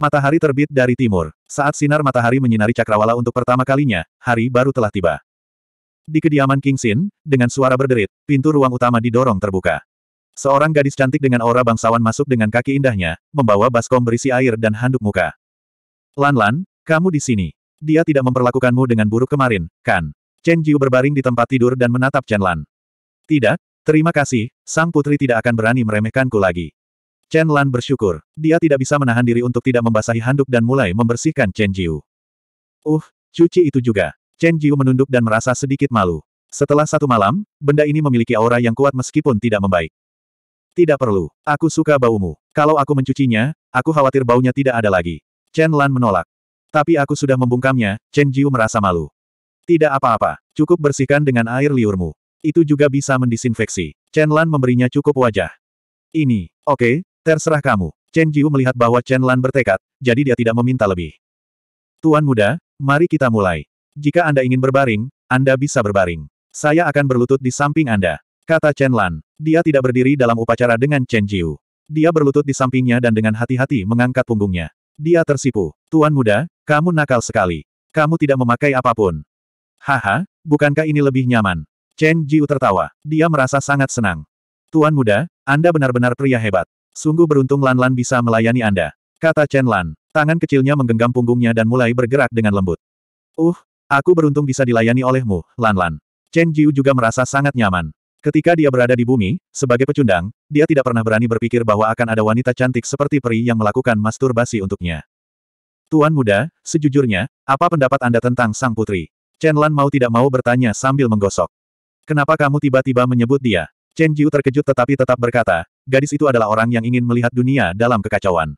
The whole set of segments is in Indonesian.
Matahari terbit dari timur. Saat sinar matahari menyinari cakrawala untuk pertama kalinya, hari baru telah tiba. Di kediaman King Sin, dengan suara berderit, pintu ruang utama didorong terbuka. Seorang gadis cantik dengan aura bangsawan masuk dengan kaki indahnya, membawa baskom berisi air dan handuk muka. Lan-lan, kamu di sini. Dia tidak memperlakukanmu dengan buruk kemarin, kan? Chen Jiu berbaring di tempat tidur dan menatap Chen Lan. Tidak, terima kasih, sang putri tidak akan berani meremehkanku lagi. Chen Lan bersyukur. Dia tidak bisa menahan diri untuk tidak membasahi handuk dan mulai membersihkan Chen Jiu. Uh, cuci itu juga. Chen Jiu menunduk dan merasa sedikit malu. Setelah satu malam, benda ini memiliki aura yang kuat meskipun tidak membaik. Tidak perlu. Aku suka baumu. Kalau aku mencucinya, aku khawatir baunya tidak ada lagi. Chen Lan menolak. Tapi aku sudah membungkamnya, Chen Jiu merasa malu. Tidak apa-apa. Cukup bersihkan dengan air liurmu. Itu juga bisa mendisinfeksi. Chen Lan memberinya cukup wajah. Ini, oke, okay, Terserah kamu. Chen Jiu melihat bahwa Chen Lan bertekad, jadi dia tidak meminta lebih. Tuan muda, mari kita mulai. Jika Anda ingin berbaring, Anda bisa berbaring. Saya akan berlutut di samping Anda. Kata Chen Lan. Dia tidak berdiri dalam upacara dengan Chen Jiu. Dia berlutut di sampingnya dan dengan hati-hati mengangkat punggungnya. Dia tersipu. Tuan muda, kamu nakal sekali. Kamu tidak memakai apapun. Haha, bukankah ini lebih nyaman? Chen Jiu tertawa. Dia merasa sangat senang. Tuan muda, Anda benar-benar pria hebat. Sungguh beruntung Lan Lan bisa melayani Anda. Kata Chen Lan. Tangan kecilnya menggenggam punggungnya dan mulai bergerak dengan lembut. Uh, aku beruntung bisa dilayani olehmu, Lan Lan. Chen Jiu juga merasa sangat nyaman. Ketika dia berada di bumi, sebagai pecundang, dia tidak pernah berani berpikir bahwa akan ada wanita cantik seperti peri yang melakukan masturbasi untuknya. Tuan muda, sejujurnya, apa pendapat Anda tentang sang putri? Chen Lan mau tidak mau bertanya sambil menggosok. Kenapa kamu tiba-tiba menyebut dia? Chen Jiu terkejut tetapi tetap berkata, gadis itu adalah orang yang ingin melihat dunia dalam kekacauan.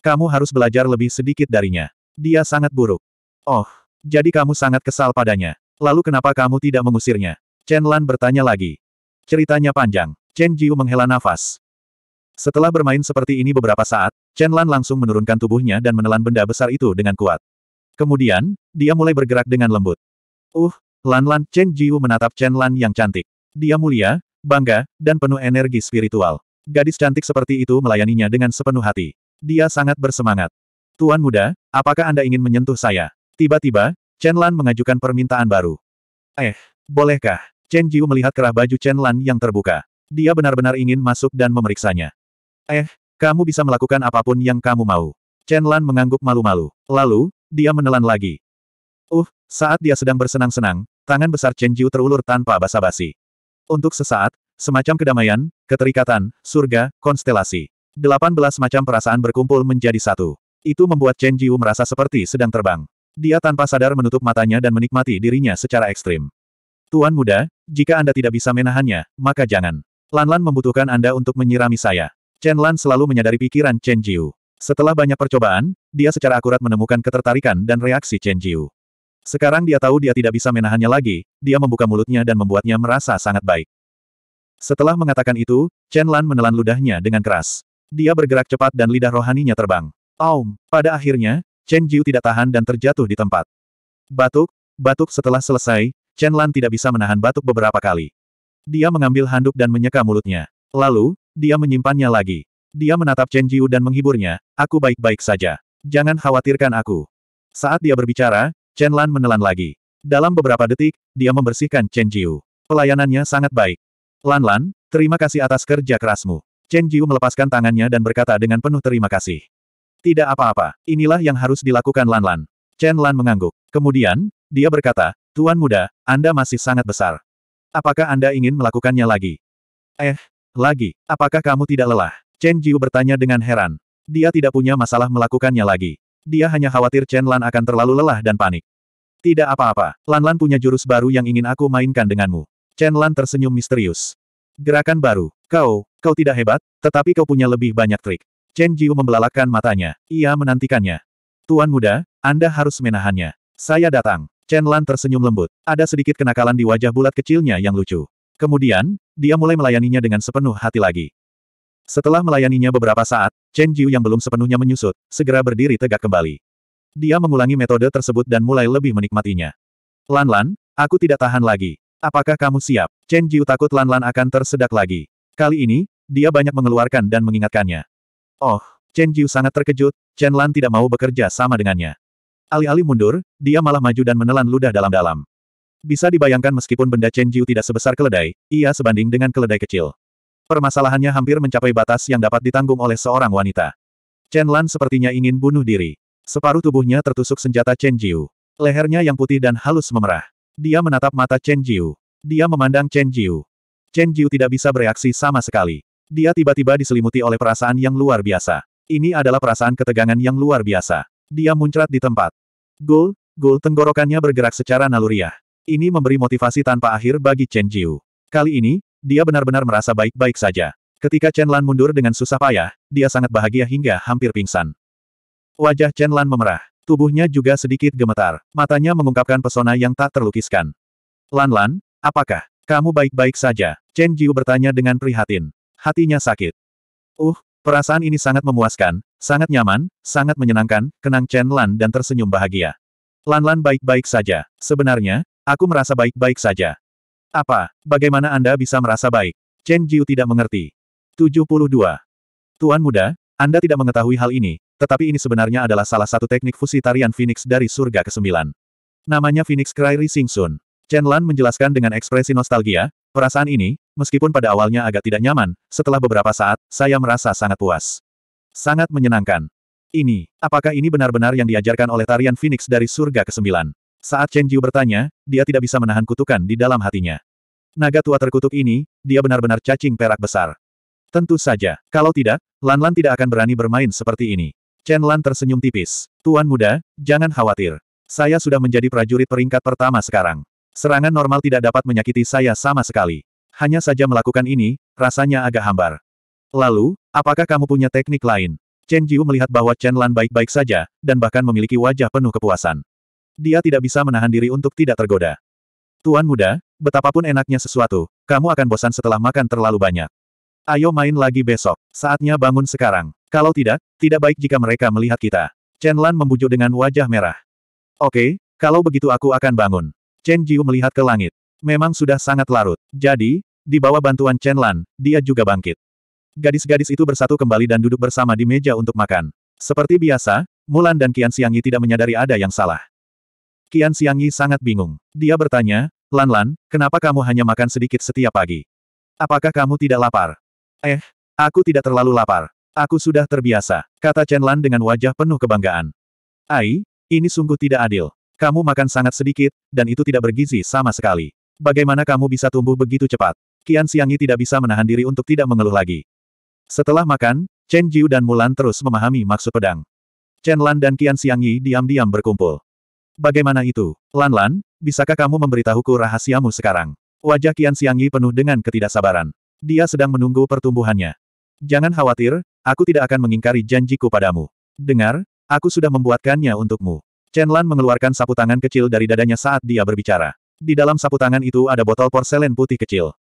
Kamu harus belajar lebih sedikit darinya. Dia sangat buruk. Oh, jadi kamu sangat kesal padanya. Lalu kenapa kamu tidak mengusirnya? Chen Lan bertanya lagi. Ceritanya panjang. Chen Jiu menghela nafas. Setelah bermain seperti ini beberapa saat, Chen Lan langsung menurunkan tubuhnya dan menelan benda besar itu dengan kuat. Kemudian, dia mulai bergerak dengan lembut. Uh, Lan Lan, Chen Jiu menatap Chen Lan yang cantik. Dia mulia, bangga, dan penuh energi spiritual. Gadis cantik seperti itu melayaninya dengan sepenuh hati. Dia sangat bersemangat. Tuan muda, apakah Anda ingin menyentuh saya? Tiba-tiba, Chen Lan mengajukan permintaan baru. Eh, bolehkah? Chen Jiu melihat kerah baju Chen Lan yang terbuka. Dia benar-benar ingin masuk dan memeriksanya. Eh, kamu bisa melakukan apapun yang kamu mau. Chen Lan mengangguk malu-malu. Lalu, dia menelan lagi. Uh, saat dia sedang bersenang-senang, tangan besar Chen Jiu terulur tanpa basa-basi. Untuk sesaat, Semacam kedamaian, keterikatan, surga, konstelasi. delapan belas macam perasaan berkumpul menjadi satu. Itu membuat Chen Jiu merasa seperti sedang terbang. Dia tanpa sadar menutup matanya dan menikmati dirinya secara ekstrim. Tuan muda, jika Anda tidak bisa menahannya, maka jangan. Lan-Lan membutuhkan Anda untuk menyirami saya. Chen Lan selalu menyadari pikiran Chen Jiu. Setelah banyak percobaan, dia secara akurat menemukan ketertarikan dan reaksi Chen Jiu. Sekarang dia tahu dia tidak bisa menahannya lagi, dia membuka mulutnya dan membuatnya merasa sangat baik. Setelah mengatakan itu, Chen Lan menelan ludahnya dengan keras. Dia bergerak cepat dan lidah rohaninya terbang. Aum, pada akhirnya, Chen Jiu tidak tahan dan terjatuh di tempat. Batuk, batuk setelah selesai, Chen Lan tidak bisa menahan batuk beberapa kali. Dia mengambil handuk dan menyeka mulutnya. Lalu, dia menyimpannya lagi. Dia menatap Chen Jiu dan menghiburnya, aku baik-baik saja. Jangan khawatirkan aku. Saat dia berbicara, Chen Lan menelan lagi. Dalam beberapa detik, dia membersihkan Chen Jiu. Pelayanannya sangat baik. Lan-Lan, terima kasih atas kerja kerasmu. Chen Jiu melepaskan tangannya dan berkata dengan penuh terima kasih. Tidak apa-apa, inilah yang harus dilakukan Lan-Lan. Chen Lan mengangguk. Kemudian, dia berkata, Tuan muda, Anda masih sangat besar. Apakah Anda ingin melakukannya lagi? Eh, lagi, apakah kamu tidak lelah? Chen Jiu bertanya dengan heran. Dia tidak punya masalah melakukannya lagi. Dia hanya khawatir Chen Lan akan terlalu lelah dan panik. Tidak apa-apa, Lan Lan punya jurus baru yang ingin aku mainkan denganmu. Chen Lan tersenyum misterius. Gerakan baru. Kau, kau tidak hebat, tetapi kau punya lebih banyak trik. Chen Jiu membelalakan matanya. Ia menantikannya. Tuan muda, Anda harus menahannya. Saya datang. Chen Lan tersenyum lembut. Ada sedikit kenakalan di wajah bulat kecilnya yang lucu. Kemudian, dia mulai melayaninya dengan sepenuh hati lagi. Setelah melayaninya beberapa saat, Chen Jiu yang belum sepenuhnya menyusut, segera berdiri tegak kembali. Dia mengulangi metode tersebut dan mulai lebih menikmatinya. Lan Lan, aku tidak tahan lagi. Apakah kamu siap? Chen Jiu takut Lan Lan akan tersedak lagi. Kali ini, dia banyak mengeluarkan dan mengingatkannya. Oh, Chen Jiu sangat terkejut, Chen Lan tidak mau bekerja sama dengannya. Alih-alih mundur, dia malah maju dan menelan ludah dalam-dalam. Bisa dibayangkan meskipun benda Chen Jiu tidak sebesar keledai, ia sebanding dengan keledai kecil. Permasalahannya hampir mencapai batas yang dapat ditanggung oleh seorang wanita. Chen Lan sepertinya ingin bunuh diri. Separuh tubuhnya tertusuk senjata Chen Jiu. Lehernya yang putih dan halus memerah. Dia menatap mata Chen Jiu. Dia memandang Chen Jiu. Chen Jiu tidak bisa bereaksi sama sekali. Dia tiba-tiba diselimuti oleh perasaan yang luar biasa. Ini adalah perasaan ketegangan yang luar biasa. Dia muncrat di tempat. Gul, gul tenggorokannya bergerak secara naluriah. Ini memberi motivasi tanpa akhir bagi Chen Jiu. Kali ini, dia benar-benar merasa baik-baik saja. Ketika Chen Lan mundur dengan susah payah, dia sangat bahagia hingga hampir pingsan. Wajah Chen Lan memerah. Tubuhnya juga sedikit gemetar. Matanya mengungkapkan pesona yang tak terlukiskan. Lan-Lan, apakah kamu baik-baik saja? Chen Jiu bertanya dengan prihatin. Hatinya sakit. Uh, perasaan ini sangat memuaskan, sangat nyaman, sangat menyenangkan, kenang Chen Lan dan tersenyum bahagia. Lan-Lan baik-baik saja. Sebenarnya, aku merasa baik-baik saja. Apa, bagaimana Anda bisa merasa baik? Chen Jiu tidak mengerti. 72. Tuan muda, Anda tidak mengetahui hal ini, tetapi ini sebenarnya adalah salah satu teknik fusi tarian Phoenix dari surga ke-9. Namanya Phoenix Cry Rising Sun. Chen Lan menjelaskan dengan ekspresi nostalgia, perasaan ini, meskipun pada awalnya agak tidak nyaman, setelah beberapa saat, saya merasa sangat puas. Sangat menyenangkan. Ini, apakah ini benar-benar yang diajarkan oleh tarian Phoenix dari surga ke-9? Saat Chen Jiu bertanya, dia tidak bisa menahan kutukan di dalam hatinya. Naga tua terkutuk ini, dia benar-benar cacing perak besar. Tentu saja, kalau tidak, Lan Lan tidak akan berani bermain seperti ini. Chen Lan tersenyum tipis. Tuan muda, jangan khawatir. Saya sudah menjadi prajurit peringkat pertama sekarang. Serangan normal tidak dapat menyakiti saya sama sekali. Hanya saja melakukan ini, rasanya agak hambar. Lalu, apakah kamu punya teknik lain? Chen Jiu melihat bahwa Chen Lan baik-baik saja, dan bahkan memiliki wajah penuh kepuasan. Dia tidak bisa menahan diri untuk tidak tergoda. Tuan muda, betapapun enaknya sesuatu, kamu akan bosan setelah makan terlalu banyak. Ayo main lagi besok, saatnya bangun sekarang. Kalau tidak, tidak baik jika mereka melihat kita. Chen Lan membujuk dengan wajah merah. Oke, kalau begitu aku akan bangun. Chen Jiu melihat ke langit. Memang sudah sangat larut. Jadi, di bawah bantuan Chen Lan, dia juga bangkit. Gadis-gadis itu bersatu kembali dan duduk bersama di meja untuk makan. Seperti biasa, Mulan dan Qian Xiangyi tidak menyadari ada yang salah. Qian Xiangyi sangat bingung. Dia bertanya, Lan Lan, kenapa kamu hanya makan sedikit setiap pagi? Apakah kamu tidak lapar? Eh, aku tidak terlalu lapar. Aku sudah terbiasa, kata Chen Lan dengan wajah penuh kebanggaan. Ai, ini sungguh tidak adil. Kamu makan sangat sedikit, dan itu tidak bergizi sama sekali. Bagaimana kamu bisa tumbuh begitu cepat? Qian Xiangyi tidak bisa menahan diri untuk tidak mengeluh lagi. Setelah makan, Chen Jiu dan Mulan terus memahami maksud pedang. Chen Lan dan Qian Xiangyi diam-diam berkumpul. Bagaimana itu? Lan Lan, bisakah kamu memberitahuku rahasiamu sekarang? Wajah Qian Xiangyi penuh dengan ketidaksabaran. Dia sedang menunggu pertumbuhannya. Jangan khawatir, Aku tidak akan mengingkari janjiku padamu. Dengar, aku sudah membuatkannya untukmu. Chen Lan mengeluarkan sapu tangan kecil dari dadanya saat dia berbicara. Di dalam sapu tangan itu ada botol porselen putih kecil.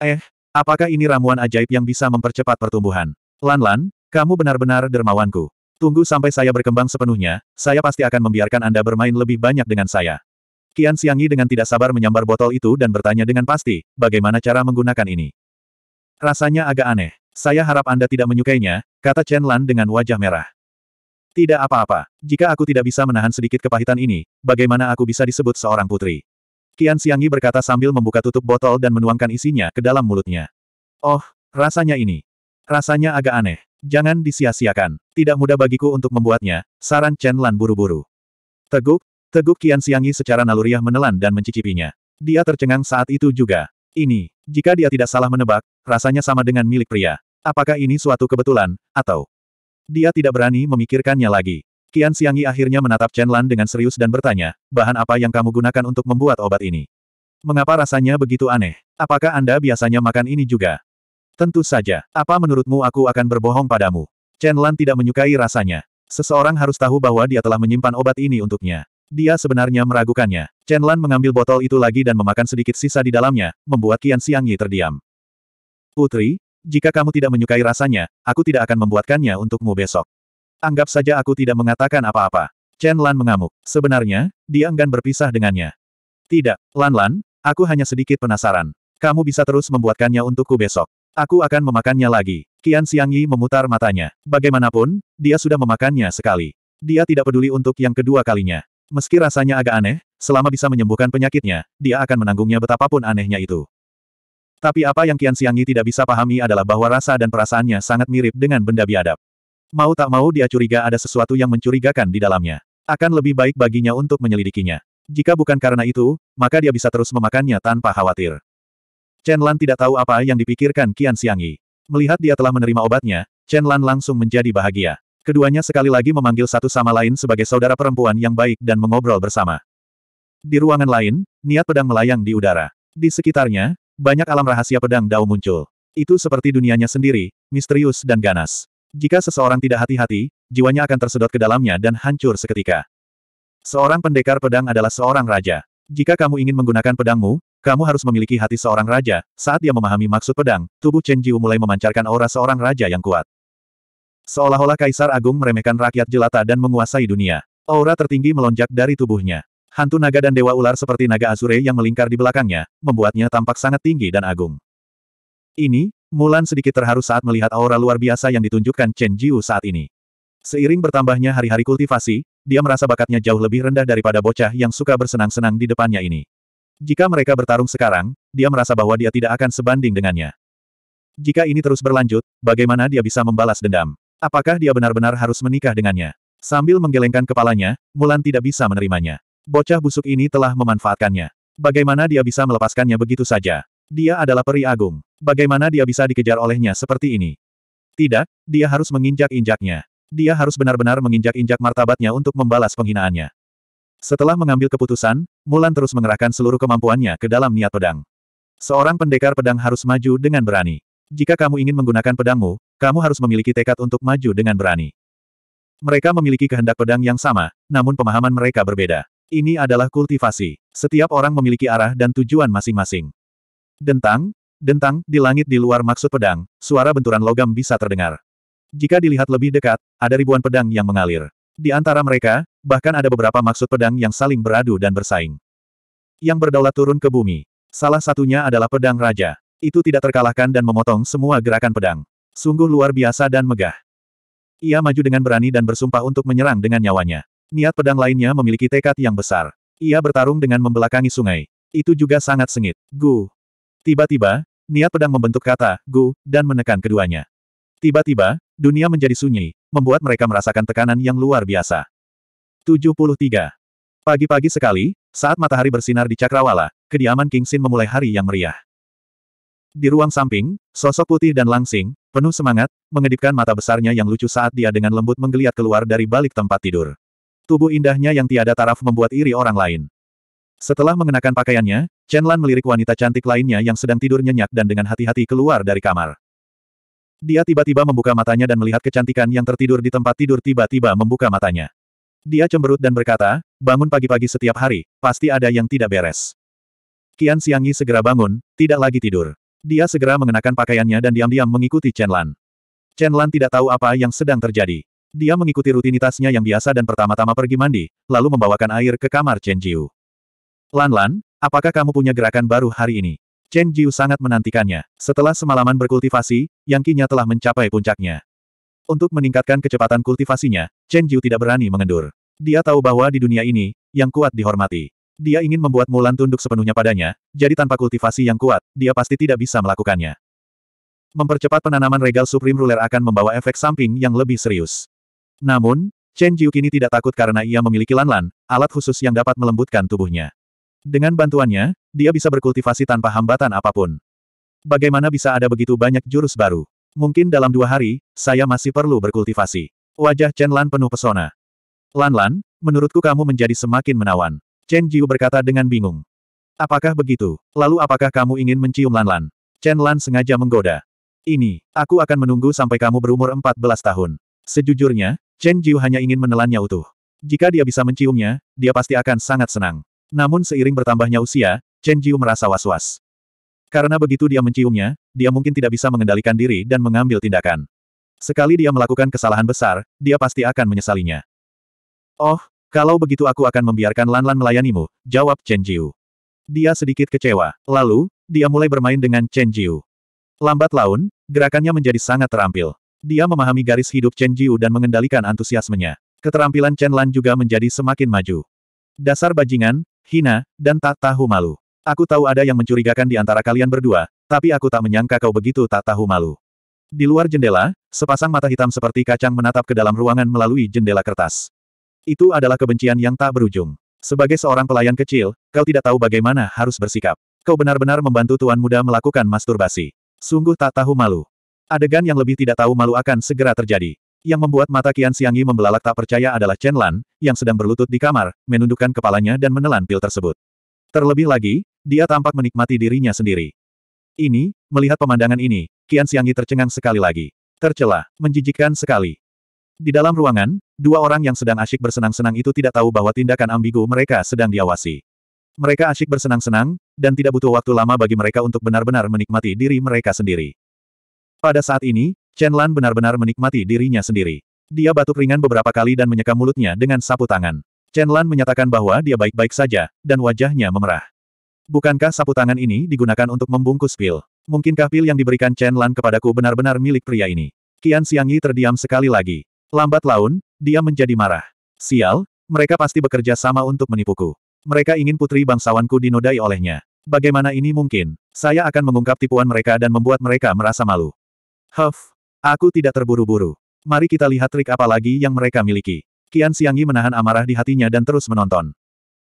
Eh, apakah ini ramuan ajaib yang bisa mempercepat pertumbuhan? Lan Lan, kamu benar-benar dermawanku. Tunggu sampai saya berkembang sepenuhnya, saya pasti akan membiarkan Anda bermain lebih banyak dengan saya. Kian Siangi dengan tidak sabar menyambar botol itu dan bertanya dengan pasti, bagaimana cara menggunakan ini? Rasanya agak aneh. Saya harap Anda tidak menyukainya, kata Chen Lan dengan wajah merah. Tidak apa-apa. Jika aku tidak bisa menahan sedikit kepahitan ini, bagaimana aku bisa disebut seorang putri? Qian Xiangyi berkata sambil membuka tutup botol dan menuangkan isinya ke dalam mulutnya. Oh, rasanya ini. Rasanya agak aneh. Jangan disia-siakan. Tidak mudah bagiku untuk membuatnya, saran Chen Lan buru-buru. Teguk, teguk Qian Xiangyi secara naluriah menelan dan mencicipinya. Dia tercengang saat itu juga. Ini, jika dia tidak salah menebak, rasanya sama dengan milik pria. Apakah ini suatu kebetulan, atau... Dia tidak berani memikirkannya lagi. Qian Xiangyi akhirnya menatap Chen Lan dengan serius dan bertanya, bahan apa yang kamu gunakan untuk membuat obat ini? Mengapa rasanya begitu aneh? Apakah Anda biasanya makan ini juga? Tentu saja. Apa menurutmu aku akan berbohong padamu? Chen Lan tidak menyukai rasanya. Seseorang harus tahu bahwa dia telah menyimpan obat ini untuknya. Dia sebenarnya meragukannya. Chen Lan mengambil botol itu lagi dan memakan sedikit sisa di dalamnya, membuat Qian Xiang Yi terdiam. Putri, jika kamu tidak menyukai rasanya, aku tidak akan membuatkannya untukmu besok. Anggap saja aku tidak mengatakan apa-apa. Chen Lan mengamuk. Sebenarnya, dia enggan berpisah dengannya. Tidak, Lan Lan, aku hanya sedikit penasaran. Kamu bisa terus membuatkannya untukku besok. Aku akan memakannya lagi. Qian Xiang Yi memutar matanya. Bagaimanapun, dia sudah memakannya sekali. Dia tidak peduli untuk yang kedua kalinya. Meski rasanya agak aneh, selama bisa menyembuhkan penyakitnya, dia akan menanggungnya betapapun anehnya itu. Tapi apa yang Kian Siangi tidak bisa pahami adalah bahwa rasa dan perasaannya sangat mirip dengan benda biadab. Mau tak mau dia curiga ada sesuatu yang mencurigakan di dalamnya. Akan lebih baik baginya untuk menyelidikinya. Jika bukan karena itu, maka dia bisa terus memakannya tanpa khawatir. Chen Lan tidak tahu apa yang dipikirkan Kian Siangi. Melihat dia telah menerima obatnya, Chen Lan langsung menjadi bahagia. Keduanya sekali lagi memanggil satu sama lain sebagai saudara perempuan yang baik dan mengobrol bersama. Di ruangan lain, niat pedang melayang di udara. Di sekitarnya, banyak alam rahasia pedang dao muncul. Itu seperti dunianya sendiri, misterius dan ganas. Jika seseorang tidak hati-hati, jiwanya akan tersedot ke dalamnya dan hancur seketika. Seorang pendekar pedang adalah seorang raja. Jika kamu ingin menggunakan pedangmu, kamu harus memiliki hati seorang raja. Saat dia memahami maksud pedang, tubuh Chen Jiu mulai memancarkan aura seorang raja yang kuat. Seolah-olah Kaisar Agung meremehkan rakyat jelata dan menguasai dunia. Aura tertinggi melonjak dari tubuhnya. Hantu naga dan dewa ular seperti naga azure yang melingkar di belakangnya, membuatnya tampak sangat tinggi dan agung. Ini, Mulan sedikit terharu saat melihat aura luar biasa yang ditunjukkan Chen Jiu saat ini. Seiring bertambahnya hari-hari kultivasi, dia merasa bakatnya jauh lebih rendah daripada bocah yang suka bersenang-senang di depannya ini. Jika mereka bertarung sekarang, dia merasa bahwa dia tidak akan sebanding dengannya. Jika ini terus berlanjut, bagaimana dia bisa membalas dendam? Apakah dia benar-benar harus menikah dengannya? Sambil menggelengkan kepalanya, Mulan tidak bisa menerimanya. Bocah busuk ini telah memanfaatkannya. Bagaimana dia bisa melepaskannya begitu saja? Dia adalah peri agung. Bagaimana dia bisa dikejar olehnya seperti ini? Tidak, dia harus menginjak-injaknya. Dia harus benar-benar menginjak-injak martabatnya untuk membalas penghinaannya. Setelah mengambil keputusan, Mulan terus mengerahkan seluruh kemampuannya ke dalam niat pedang. Seorang pendekar pedang harus maju dengan berani. Jika kamu ingin menggunakan pedangmu, kamu harus memiliki tekad untuk maju dengan berani. Mereka memiliki kehendak pedang yang sama, namun pemahaman mereka berbeda. Ini adalah kultivasi. Setiap orang memiliki arah dan tujuan masing-masing. Dentang, dentang, di langit di luar maksud pedang, suara benturan logam bisa terdengar. Jika dilihat lebih dekat, ada ribuan pedang yang mengalir. Di antara mereka, bahkan ada beberapa maksud pedang yang saling beradu dan bersaing. Yang berdaulat turun ke bumi. Salah satunya adalah pedang raja. Itu tidak terkalahkan dan memotong semua gerakan pedang. Sungguh luar biasa dan megah. Ia maju dengan berani dan bersumpah untuk menyerang dengan nyawanya. Niat pedang lainnya memiliki tekad yang besar. Ia bertarung dengan membelakangi sungai. Itu juga sangat sengit. Gu. Tiba-tiba, niat pedang membentuk kata, gu, dan menekan keduanya. Tiba-tiba, dunia menjadi sunyi, membuat mereka merasakan tekanan yang luar biasa. 73. Pagi-pagi sekali, saat matahari bersinar di Cakrawala, kediaman King Sin memulai hari yang meriah. Di ruang samping, sosok putih dan langsing, Penuh semangat, mengedipkan mata besarnya yang lucu saat dia dengan lembut menggeliat keluar dari balik tempat tidur. Tubuh indahnya yang tiada taraf membuat iri orang lain. Setelah mengenakan pakaiannya, Chen Lan melirik wanita cantik lainnya yang sedang tidur nyenyak dan dengan hati-hati keluar dari kamar. Dia tiba-tiba membuka matanya dan melihat kecantikan yang tertidur di tempat tidur tiba-tiba membuka matanya. Dia cemberut dan berkata, bangun pagi-pagi setiap hari, pasti ada yang tidak beres. Kian Siangi segera bangun, tidak lagi tidur. Dia segera mengenakan pakaiannya dan diam-diam mengikuti Chen Lan. Chen Lan tidak tahu apa yang sedang terjadi. Dia mengikuti rutinitasnya yang biasa dan pertama-tama pergi mandi, lalu membawakan air ke kamar Chen Jiu. Lan Lan, apakah kamu punya gerakan baru hari ini? Chen Jiu sangat menantikannya. Setelah semalaman berkultivasi, yang Qinya telah mencapai puncaknya. Untuk meningkatkan kecepatan kultivasinya, Chen Jiu tidak berani mengendur. Dia tahu bahwa di dunia ini, yang kuat dihormati. Dia ingin membuat Mulan tunduk sepenuhnya padanya, jadi tanpa kultivasi yang kuat, dia pasti tidak bisa melakukannya. Mempercepat penanaman regal Supreme Ruler akan membawa efek samping yang lebih serius. Namun, Chen Jiu kini tidak takut karena ia memiliki lanlan, alat khusus yang dapat melembutkan tubuhnya. Dengan bantuannya, dia bisa berkultivasi tanpa hambatan apapun. Bagaimana bisa ada begitu banyak jurus baru? Mungkin dalam dua hari, saya masih perlu berkultivasi. Wajah Chen Lan penuh pesona. Lan Lan, menurutku kamu menjadi semakin menawan. Chen Jiu berkata dengan bingung. Apakah begitu? Lalu apakah kamu ingin mencium Lan Lan? Chen Lan sengaja menggoda. Ini, aku akan menunggu sampai kamu berumur 14 tahun. Sejujurnya, Chen Jiu hanya ingin menelannya utuh. Jika dia bisa menciumnya, dia pasti akan sangat senang. Namun seiring bertambahnya usia, Chen Jiu merasa was-was. Karena begitu dia menciumnya, dia mungkin tidak bisa mengendalikan diri dan mengambil tindakan. Sekali dia melakukan kesalahan besar, dia pasti akan menyesalinya. Oh, kalau begitu aku akan membiarkan Lanlan melayanimu, jawab Chen Jiu. Dia sedikit kecewa. Lalu, dia mulai bermain dengan Chen Jiu. Lambat laun, gerakannya menjadi sangat terampil. Dia memahami garis hidup Chen Jiu dan mengendalikan antusiasmenya. Keterampilan Chen Lan juga menjadi semakin maju. Dasar bajingan, hina, dan tak tahu malu. Aku tahu ada yang mencurigakan di antara kalian berdua, tapi aku tak menyangka kau begitu tak tahu malu. Di luar jendela, sepasang mata hitam seperti kacang menatap ke dalam ruangan melalui jendela kertas. Itu adalah kebencian yang tak berujung. Sebagai seorang pelayan kecil, kau tidak tahu bagaimana harus bersikap. Kau benar-benar membantu tuan muda melakukan masturbasi. Sungguh tak tahu malu. Adegan yang lebih tidak tahu malu akan segera terjadi. Yang membuat mata Kian Siangi membelalak tak percaya adalah Chen Lan, yang sedang berlutut di kamar, menundukkan kepalanya dan menelan pil tersebut. Terlebih lagi, dia tampak menikmati dirinya sendiri. Ini, melihat pemandangan ini, Kian Siangi tercengang sekali lagi. Tercela, menjijikkan sekali. Di dalam ruangan, dua orang yang sedang asyik bersenang-senang itu tidak tahu bahwa tindakan ambigu mereka sedang diawasi. Mereka asyik bersenang-senang, dan tidak butuh waktu lama bagi mereka untuk benar-benar menikmati diri mereka sendiri. Pada saat ini, Chen Lan benar-benar menikmati dirinya sendiri. Dia batuk ringan beberapa kali dan menyeka mulutnya dengan sapu tangan. Chen Lan menyatakan bahwa dia baik-baik saja, dan wajahnya memerah. Bukankah sapu tangan ini digunakan untuk membungkus pil? Mungkinkah pil yang diberikan Chen Lan kepadaku benar-benar milik pria ini? Qian Xiangyi terdiam sekali lagi. Lambat laun, dia menjadi marah. Sial, mereka pasti bekerja sama untuk menipuku. Mereka ingin putri bangsawanku dinodai olehnya. Bagaimana ini mungkin? Saya akan mengungkap tipuan mereka dan membuat mereka merasa malu. Huff, aku tidak terburu-buru. Mari kita lihat trik apa lagi yang mereka miliki. Kian Siangi menahan amarah di hatinya dan terus menonton.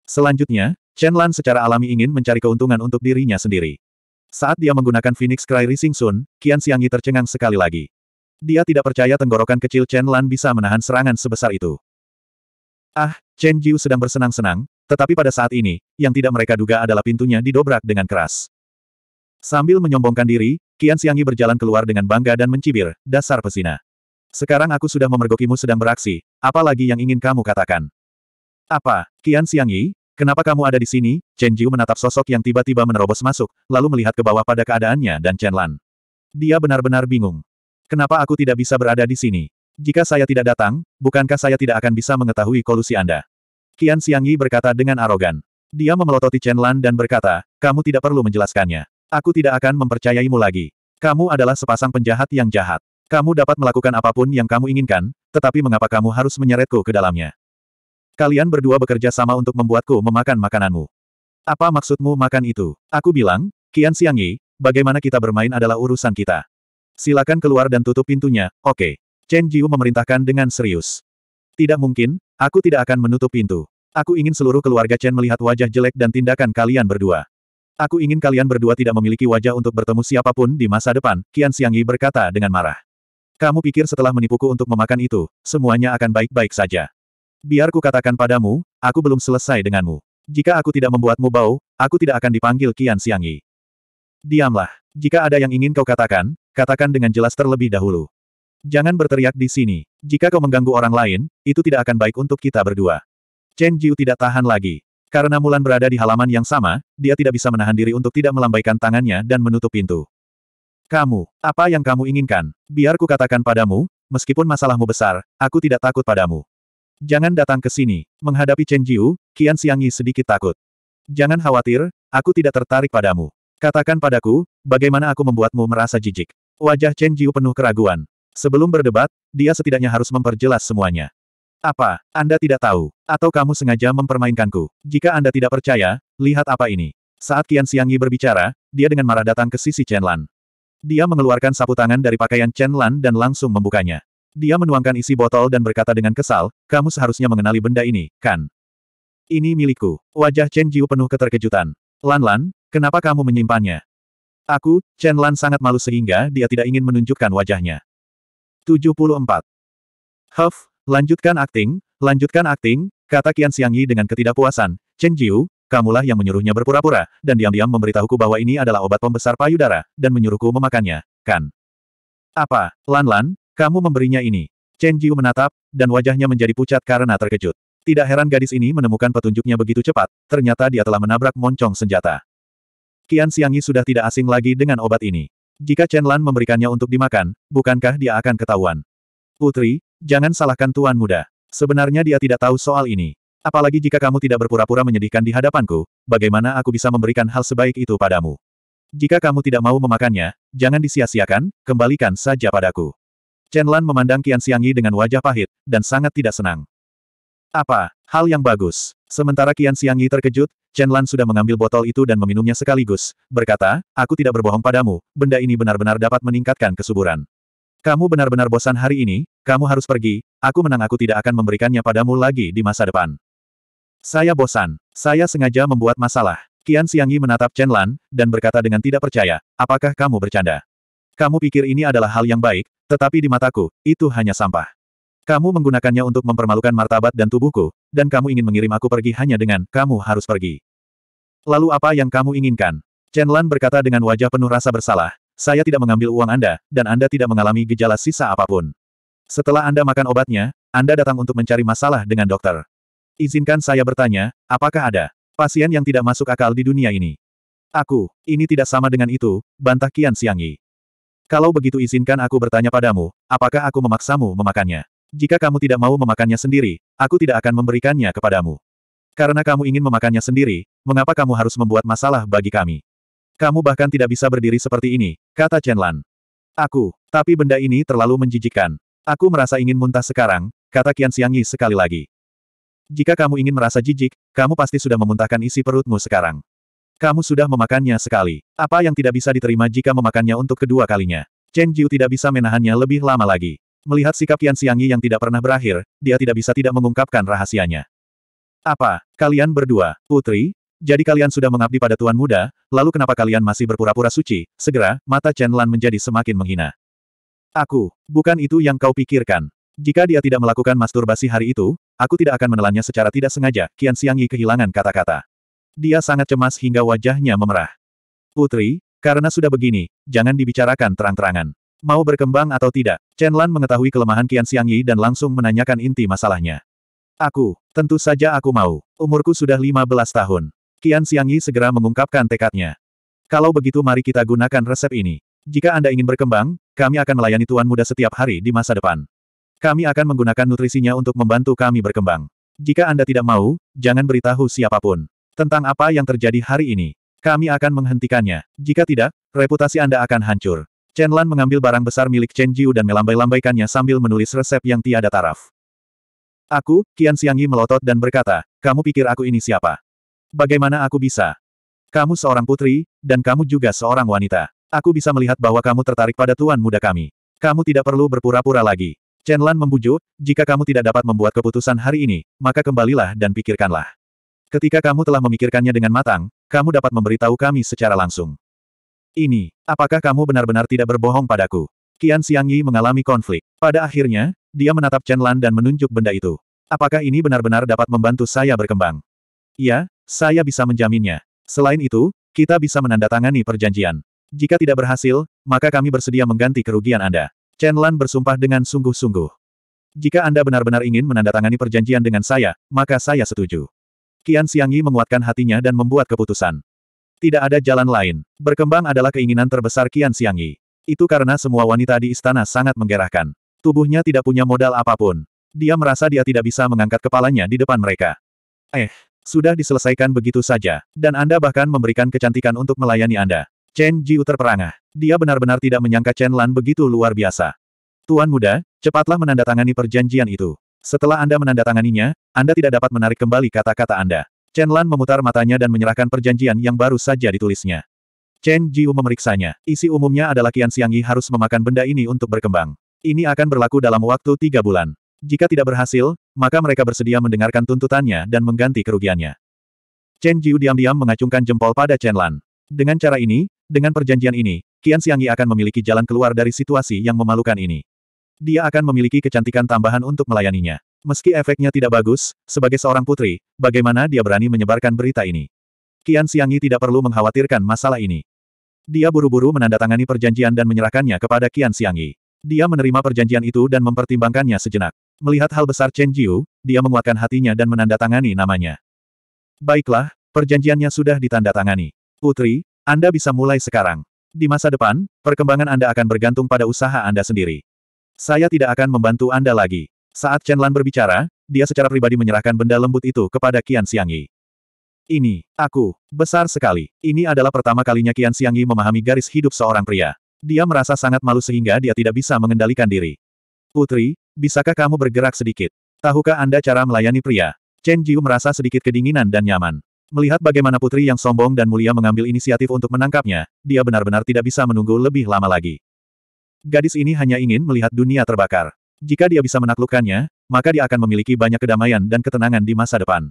Selanjutnya, Chen Lan secara alami ingin mencari keuntungan untuk dirinya sendiri. Saat dia menggunakan Phoenix Cry Rising Sun, Kian Siangi tercengang sekali lagi. Dia tidak percaya tenggorokan kecil Chen Lan bisa menahan serangan sebesar itu. Ah, Chen Jiu sedang bersenang-senang, tetapi pada saat ini, yang tidak mereka duga adalah pintunya didobrak dengan keras. Sambil menyombongkan diri, Qian Xiangyi berjalan keluar dengan bangga dan mencibir, dasar pesina. Sekarang aku sudah memergokimu sedang beraksi, apalagi yang ingin kamu katakan. Apa, Qian Xiangyi, Kenapa kamu ada di sini? Chen Jiu menatap sosok yang tiba-tiba menerobos masuk, lalu melihat ke bawah pada keadaannya dan Chen Lan. Dia benar-benar bingung. Kenapa aku tidak bisa berada di sini? Jika saya tidak datang, bukankah saya tidak akan bisa mengetahui kolusi Anda? Qian Xiangyi berkata dengan arogan. Dia memelototi Chen Lan dan berkata, kamu tidak perlu menjelaskannya. Aku tidak akan mempercayaimu lagi. Kamu adalah sepasang penjahat yang jahat. Kamu dapat melakukan apapun yang kamu inginkan, tetapi mengapa kamu harus menyeretku ke dalamnya? Kalian berdua bekerja sama untuk membuatku memakan makananmu. Apa maksudmu makan itu? Aku bilang, Qian Xiangyi, bagaimana kita bermain adalah urusan kita. Silakan keluar dan tutup pintunya, oke. Okay. Chen Jiu memerintahkan dengan serius. Tidak mungkin, aku tidak akan menutup pintu. Aku ingin seluruh keluarga Chen melihat wajah jelek dan tindakan kalian berdua. Aku ingin kalian berdua tidak memiliki wajah untuk bertemu siapapun di masa depan, Qian Xiangyi berkata dengan marah. Kamu pikir setelah menipuku untuk memakan itu, semuanya akan baik-baik saja. Biar ku katakan padamu, aku belum selesai denganmu. Jika aku tidak membuatmu bau, aku tidak akan dipanggil Qian Xiangyi. Diamlah. Jika ada yang ingin kau katakan, katakan dengan jelas terlebih dahulu. Jangan berteriak di sini. Jika kau mengganggu orang lain, itu tidak akan baik untuk kita berdua. Chen Jiu tidak tahan lagi. Karena Mulan berada di halaman yang sama, dia tidak bisa menahan diri untuk tidak melambaikan tangannya dan menutup pintu. Kamu, apa yang kamu inginkan? Biar ku katakan padamu, meskipun masalahmu besar, aku tidak takut padamu. Jangan datang ke sini. Menghadapi Chen Jiu, Qian Xiangyi sedikit takut. Jangan khawatir, aku tidak tertarik padamu. Katakan padaku, bagaimana aku membuatmu merasa jijik. Wajah Chen Jiu penuh keraguan. Sebelum berdebat, dia setidaknya harus memperjelas semuanya. Apa, Anda tidak tahu? Atau kamu sengaja mempermainkanku? Jika Anda tidak percaya, lihat apa ini. Saat Qian Siangi berbicara, dia dengan marah datang ke sisi Chen Lan. Dia mengeluarkan sapu tangan dari pakaian Chen Lan dan langsung membukanya. Dia menuangkan isi botol dan berkata dengan kesal, kamu seharusnya mengenali benda ini, kan? Ini milikku. Wajah Chen Jiu penuh keterkejutan. Lan Lan, kenapa kamu menyimpannya? Aku, Chen Lan sangat malu sehingga dia tidak ingin menunjukkan wajahnya. 74. Huff, lanjutkan akting, lanjutkan akting, kata Qian Yi dengan ketidakpuasan. Chen Jiu, kamulah yang menyuruhnya berpura-pura, dan diam-diam memberitahuku bahwa ini adalah obat pembesar payudara, dan menyuruhku memakannya, kan? Apa, Lan Lan, kamu memberinya ini? Chen Jiu menatap, dan wajahnya menjadi pucat karena terkejut. Tidak heran gadis ini menemukan petunjuknya begitu cepat, ternyata dia telah menabrak moncong senjata. Kian Xiangyi sudah tidak asing lagi dengan obat ini. Jika Chen Lan memberikannya untuk dimakan, bukankah dia akan ketahuan? Putri, jangan salahkan tuan muda. Sebenarnya dia tidak tahu soal ini. Apalagi jika kamu tidak berpura-pura menyedihkan di hadapanku, bagaimana aku bisa memberikan hal sebaik itu padamu? Jika kamu tidak mau memakannya, jangan disia-siakan, kembalikan saja padaku. Chen Lan memandang Kian Xiangyi dengan wajah pahit, dan sangat tidak senang. Apa? Hal yang bagus. Sementara Qian Xiangyi terkejut, Chen Lan sudah mengambil botol itu dan meminumnya sekaligus, berkata, aku tidak berbohong padamu, benda ini benar-benar dapat meningkatkan kesuburan. Kamu benar-benar bosan hari ini, kamu harus pergi, aku menang aku tidak akan memberikannya padamu lagi di masa depan. Saya bosan, saya sengaja membuat masalah. Qian Xiangyi menatap Chen Lan, dan berkata dengan tidak percaya, apakah kamu bercanda? Kamu pikir ini adalah hal yang baik, tetapi di mataku, itu hanya sampah. Kamu menggunakannya untuk mempermalukan martabat dan tubuhku, dan kamu ingin mengirim aku pergi hanya dengan, kamu harus pergi. Lalu apa yang kamu inginkan? Chen Lan berkata dengan wajah penuh rasa bersalah, saya tidak mengambil uang Anda, dan Anda tidak mengalami gejala sisa apapun. Setelah Anda makan obatnya, Anda datang untuk mencari masalah dengan dokter. Izinkan saya bertanya, apakah ada pasien yang tidak masuk akal di dunia ini? Aku, ini tidak sama dengan itu, bantah Qian Siangi. Kalau begitu izinkan aku bertanya padamu, apakah aku memaksamu memakannya? Jika kamu tidak mau memakannya sendiri, aku tidak akan memberikannya kepadamu. Karena kamu ingin memakannya sendiri, mengapa kamu harus membuat masalah bagi kami? Kamu bahkan tidak bisa berdiri seperti ini, kata Chen Lan. Aku, tapi benda ini terlalu menjijikkan. Aku merasa ingin muntah sekarang, kata Qian Xiang sekali lagi. Jika kamu ingin merasa jijik, kamu pasti sudah memuntahkan isi perutmu sekarang. Kamu sudah memakannya sekali. Apa yang tidak bisa diterima jika memakannya untuk kedua kalinya? Chen Jiu tidak bisa menahannya lebih lama lagi. Melihat sikap Tian Xiangyi yang tidak pernah berakhir, dia tidak bisa tidak mengungkapkan rahasianya. Apa, kalian berdua, putri? Jadi kalian sudah mengabdi pada Tuan Muda, lalu kenapa kalian masih berpura-pura suci? Segera, mata Chen Lan menjadi semakin menghina. Aku, bukan itu yang kau pikirkan. Jika dia tidak melakukan masturbasi hari itu, aku tidak akan menelannya secara tidak sengaja, Kian Xiangyi kehilangan kata-kata. Dia sangat cemas hingga wajahnya memerah. Putri, karena sudah begini, jangan dibicarakan terang-terangan. Mau berkembang atau tidak, Chen Lan mengetahui kelemahan Qian Xiangyi dan langsung menanyakan inti masalahnya. Aku, tentu saja aku mau. Umurku sudah 15 tahun. Qian Xiangyi segera mengungkapkan tekadnya. Kalau begitu mari kita gunakan resep ini. Jika Anda ingin berkembang, kami akan melayani Tuan Muda setiap hari di masa depan. Kami akan menggunakan nutrisinya untuk membantu kami berkembang. Jika Anda tidak mau, jangan beritahu siapapun tentang apa yang terjadi hari ini. Kami akan menghentikannya. Jika tidak, reputasi Anda akan hancur. Chen Lan mengambil barang besar milik Chen Jiu dan melambai-lambaikannya sambil menulis resep yang tiada taraf. Aku, Qian Yi melotot dan berkata, kamu pikir aku ini siapa? Bagaimana aku bisa? Kamu seorang putri, dan kamu juga seorang wanita. Aku bisa melihat bahwa kamu tertarik pada tuan muda kami. Kamu tidak perlu berpura-pura lagi. Chen Lan membujuk, jika kamu tidak dapat membuat keputusan hari ini, maka kembalilah dan pikirkanlah. Ketika kamu telah memikirkannya dengan matang, kamu dapat memberitahu kami secara langsung. Ini, apakah kamu benar-benar tidak berbohong padaku? Qian Yi mengalami konflik. Pada akhirnya, dia menatap Chen Lan dan menunjuk benda itu. Apakah ini benar-benar dapat membantu saya berkembang? Ya, saya bisa menjaminnya. Selain itu, kita bisa menandatangani perjanjian. Jika tidak berhasil, maka kami bersedia mengganti kerugian Anda. Chen Lan bersumpah dengan sungguh-sungguh. Jika Anda benar-benar ingin menandatangani perjanjian dengan saya, maka saya setuju. Qian Yi menguatkan hatinya dan membuat keputusan. Tidak ada jalan lain. Berkembang adalah keinginan terbesar Qian Xiangyi. Itu karena semua wanita di istana sangat menggerahkan. Tubuhnya tidak punya modal apapun. Dia merasa dia tidak bisa mengangkat kepalanya di depan mereka. Eh, sudah diselesaikan begitu saja, dan Anda bahkan memberikan kecantikan untuk melayani Anda. Chen Jiu terperangah. Dia benar-benar tidak menyangka Chen Lan begitu luar biasa. Tuan muda, cepatlah menandatangani perjanjian itu. Setelah Anda menandatanganinya, Anda tidak dapat menarik kembali kata-kata Anda. Chen Lan memutar matanya dan menyerahkan perjanjian yang baru saja ditulisnya. Chen Jiu memeriksanya. Isi umumnya adalah Kian Qian Yi harus memakan benda ini untuk berkembang. Ini akan berlaku dalam waktu tiga bulan. Jika tidak berhasil, maka mereka bersedia mendengarkan tuntutannya dan mengganti kerugiannya. Chen Jiu diam-diam mengacungkan jempol pada Chen Lan. Dengan cara ini, dengan perjanjian ini, Kian Qian Yi akan memiliki jalan keluar dari situasi yang memalukan ini. Dia akan memiliki kecantikan tambahan untuk melayaninya. Meski efeknya tidak bagus, sebagai seorang putri, bagaimana dia berani menyebarkan berita ini? Qian Xiangyi tidak perlu mengkhawatirkan masalah ini. Dia buru-buru menandatangani perjanjian dan menyerahkannya kepada Qian Xiangyi. Dia menerima perjanjian itu dan mempertimbangkannya sejenak. Melihat hal besar Chen Jiu, dia menguatkan hatinya dan menandatangani namanya. Baiklah, perjanjiannya sudah ditandatangani. Putri, Anda bisa mulai sekarang. Di masa depan, perkembangan Anda akan bergantung pada usaha Anda sendiri. Saya tidak akan membantu Anda lagi. Saat Chen Lan berbicara, dia secara pribadi menyerahkan benda lembut itu kepada Qian Xiangyi. Ini, aku, besar sekali. Ini adalah pertama kalinya Qian Xiangyi memahami garis hidup seorang pria. Dia merasa sangat malu sehingga dia tidak bisa mengendalikan diri. Putri, bisakah kamu bergerak sedikit? Tahukah Anda cara melayani pria? Chen Jiu merasa sedikit kedinginan dan nyaman. Melihat bagaimana putri yang sombong dan mulia mengambil inisiatif untuk menangkapnya, dia benar-benar tidak bisa menunggu lebih lama lagi. Gadis ini hanya ingin melihat dunia terbakar. Jika dia bisa menaklukkannya, maka dia akan memiliki banyak kedamaian dan ketenangan di masa depan.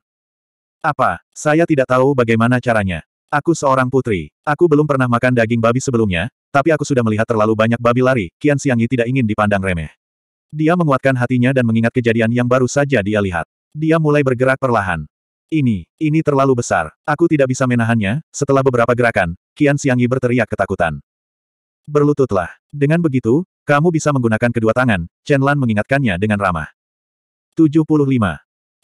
Apa? Saya tidak tahu bagaimana caranya. Aku seorang putri. Aku belum pernah makan daging babi sebelumnya, tapi aku sudah melihat terlalu banyak babi lari, Kian Siangi tidak ingin dipandang remeh. Dia menguatkan hatinya dan mengingat kejadian yang baru saja dia lihat. Dia mulai bergerak perlahan. Ini, ini terlalu besar. Aku tidak bisa menahannya, setelah beberapa gerakan, Kian Siangi berteriak ketakutan. Berlututlah. Dengan begitu, kamu bisa menggunakan kedua tangan, Chen Lan mengingatkannya dengan ramah. 75.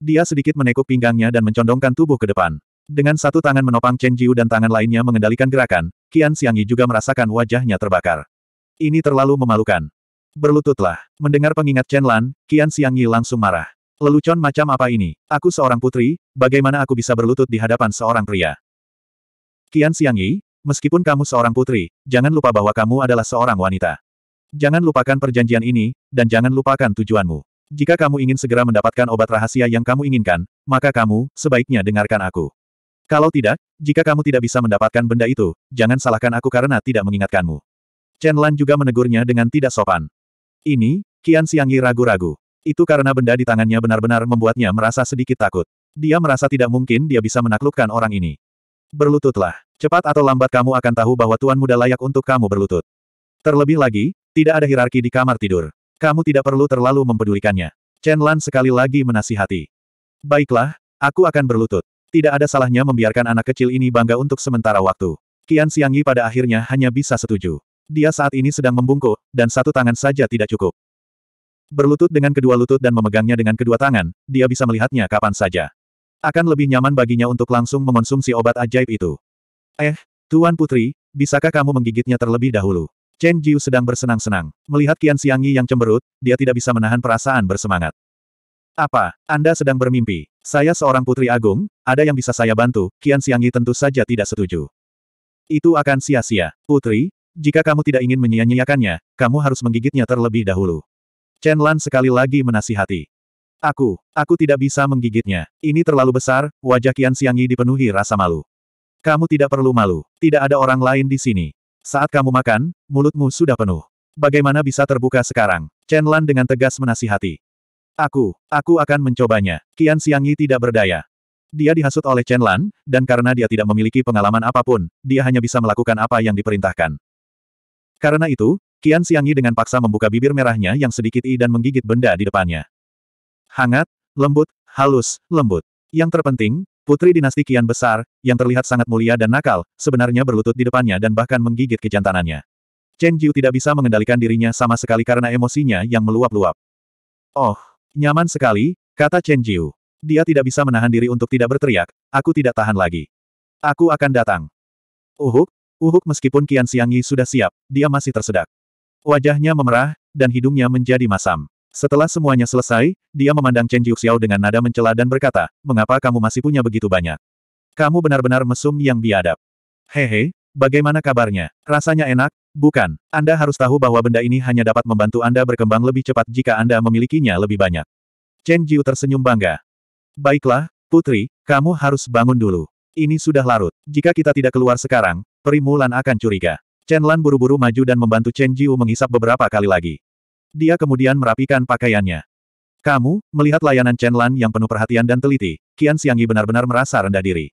Dia sedikit menekuk pinggangnya dan mencondongkan tubuh ke depan. Dengan satu tangan menopang Chen Jiu dan tangan lainnya mengendalikan gerakan, Qian Xiangyi juga merasakan wajahnya terbakar. Ini terlalu memalukan. Berlututlah. Mendengar pengingat Chen Lan, Qian Xiangyi langsung marah. Lelucon macam apa ini? Aku seorang putri, bagaimana aku bisa berlutut di hadapan seorang pria? Qian Xiangyi, meskipun kamu seorang putri, jangan lupa bahwa kamu adalah seorang wanita. Jangan lupakan perjanjian ini, dan jangan lupakan tujuanmu. Jika kamu ingin segera mendapatkan obat rahasia yang kamu inginkan, maka kamu, sebaiknya dengarkan aku. Kalau tidak, jika kamu tidak bisa mendapatkan benda itu, jangan salahkan aku karena tidak mengingatkanmu. Chen Lan juga menegurnya dengan tidak sopan. Ini, Qian Xiangyi ragu-ragu. Itu karena benda di tangannya benar-benar membuatnya merasa sedikit takut. Dia merasa tidak mungkin dia bisa menaklukkan orang ini. Berlututlah. Cepat atau lambat kamu akan tahu bahwa Tuan Muda layak untuk kamu berlutut. Terlebih lagi, tidak ada hierarki di kamar tidur. Kamu tidak perlu terlalu mempedulikannya. Chen Lan sekali lagi menasihati. Baiklah, aku akan berlutut. Tidak ada salahnya membiarkan anak kecil ini bangga untuk sementara waktu. Qian Yi pada akhirnya hanya bisa setuju. Dia saat ini sedang membungkuk, dan satu tangan saja tidak cukup. Berlutut dengan kedua lutut dan memegangnya dengan kedua tangan, dia bisa melihatnya kapan saja. Akan lebih nyaman baginya untuk langsung mengonsumsi obat ajaib itu. Eh, Tuan Putri, bisakah kamu menggigitnya terlebih dahulu? Chen Jiu sedang bersenang-senang. Melihat Qian Xiangyi yang cemberut, dia tidak bisa menahan perasaan bersemangat. Apa, Anda sedang bermimpi? Saya seorang putri agung, ada yang bisa saya bantu? Qian Xiangyi tentu saja tidak setuju. Itu akan sia-sia. Putri, jika kamu tidak ingin menyia-nyiakannya, kamu harus menggigitnya terlebih dahulu. Chen Lan sekali lagi menasihati. Aku, aku tidak bisa menggigitnya. Ini terlalu besar, wajah Qian Xiangyi dipenuhi rasa malu. Kamu tidak perlu malu. Tidak ada orang lain di sini. Saat kamu makan, mulutmu sudah penuh. Bagaimana bisa terbuka sekarang? Chen Lan dengan tegas menasihati. Aku, aku akan mencobanya. Qian Yi tidak berdaya. Dia dihasut oleh Chen Lan, dan karena dia tidak memiliki pengalaman apapun, dia hanya bisa melakukan apa yang diperintahkan. Karena itu, Qian Yi dengan paksa membuka bibir merahnya yang sedikit i dan menggigit benda di depannya. Hangat, lembut, halus, lembut. Yang terpenting, Putri dinasti kian besar, yang terlihat sangat mulia dan nakal, sebenarnya berlutut di depannya dan bahkan menggigit kejantanannya. Chen Jiu tidak bisa mengendalikan dirinya sama sekali karena emosinya yang meluap-luap. Oh, nyaman sekali, kata Chen Jiu. Dia tidak bisa menahan diri untuk tidak berteriak, aku tidak tahan lagi. Aku akan datang. Uhuk, uhuk meskipun Siang Yi sudah siap, dia masih tersedak. Wajahnya memerah, dan hidungnya menjadi masam. Setelah semuanya selesai, dia memandang Chen Jiuxiao dengan nada mencela dan berkata, mengapa kamu masih punya begitu banyak? Kamu benar-benar mesum yang biadab. Hehe, bagaimana kabarnya? Rasanya enak, bukan? Anda harus tahu bahwa benda ini hanya dapat membantu Anda berkembang lebih cepat jika Anda memilikinya lebih banyak. Chen Jiu tersenyum bangga. Baiklah, Putri, kamu harus bangun dulu. Ini sudah larut. Jika kita tidak keluar sekarang, Primulan akan curiga. Chen Lan buru-buru maju dan membantu Chen Jiu menghisap beberapa kali lagi. Dia kemudian merapikan pakaiannya. Kamu, melihat layanan Chen Lan yang penuh perhatian dan teliti, Qian Xiangyi benar-benar merasa rendah diri.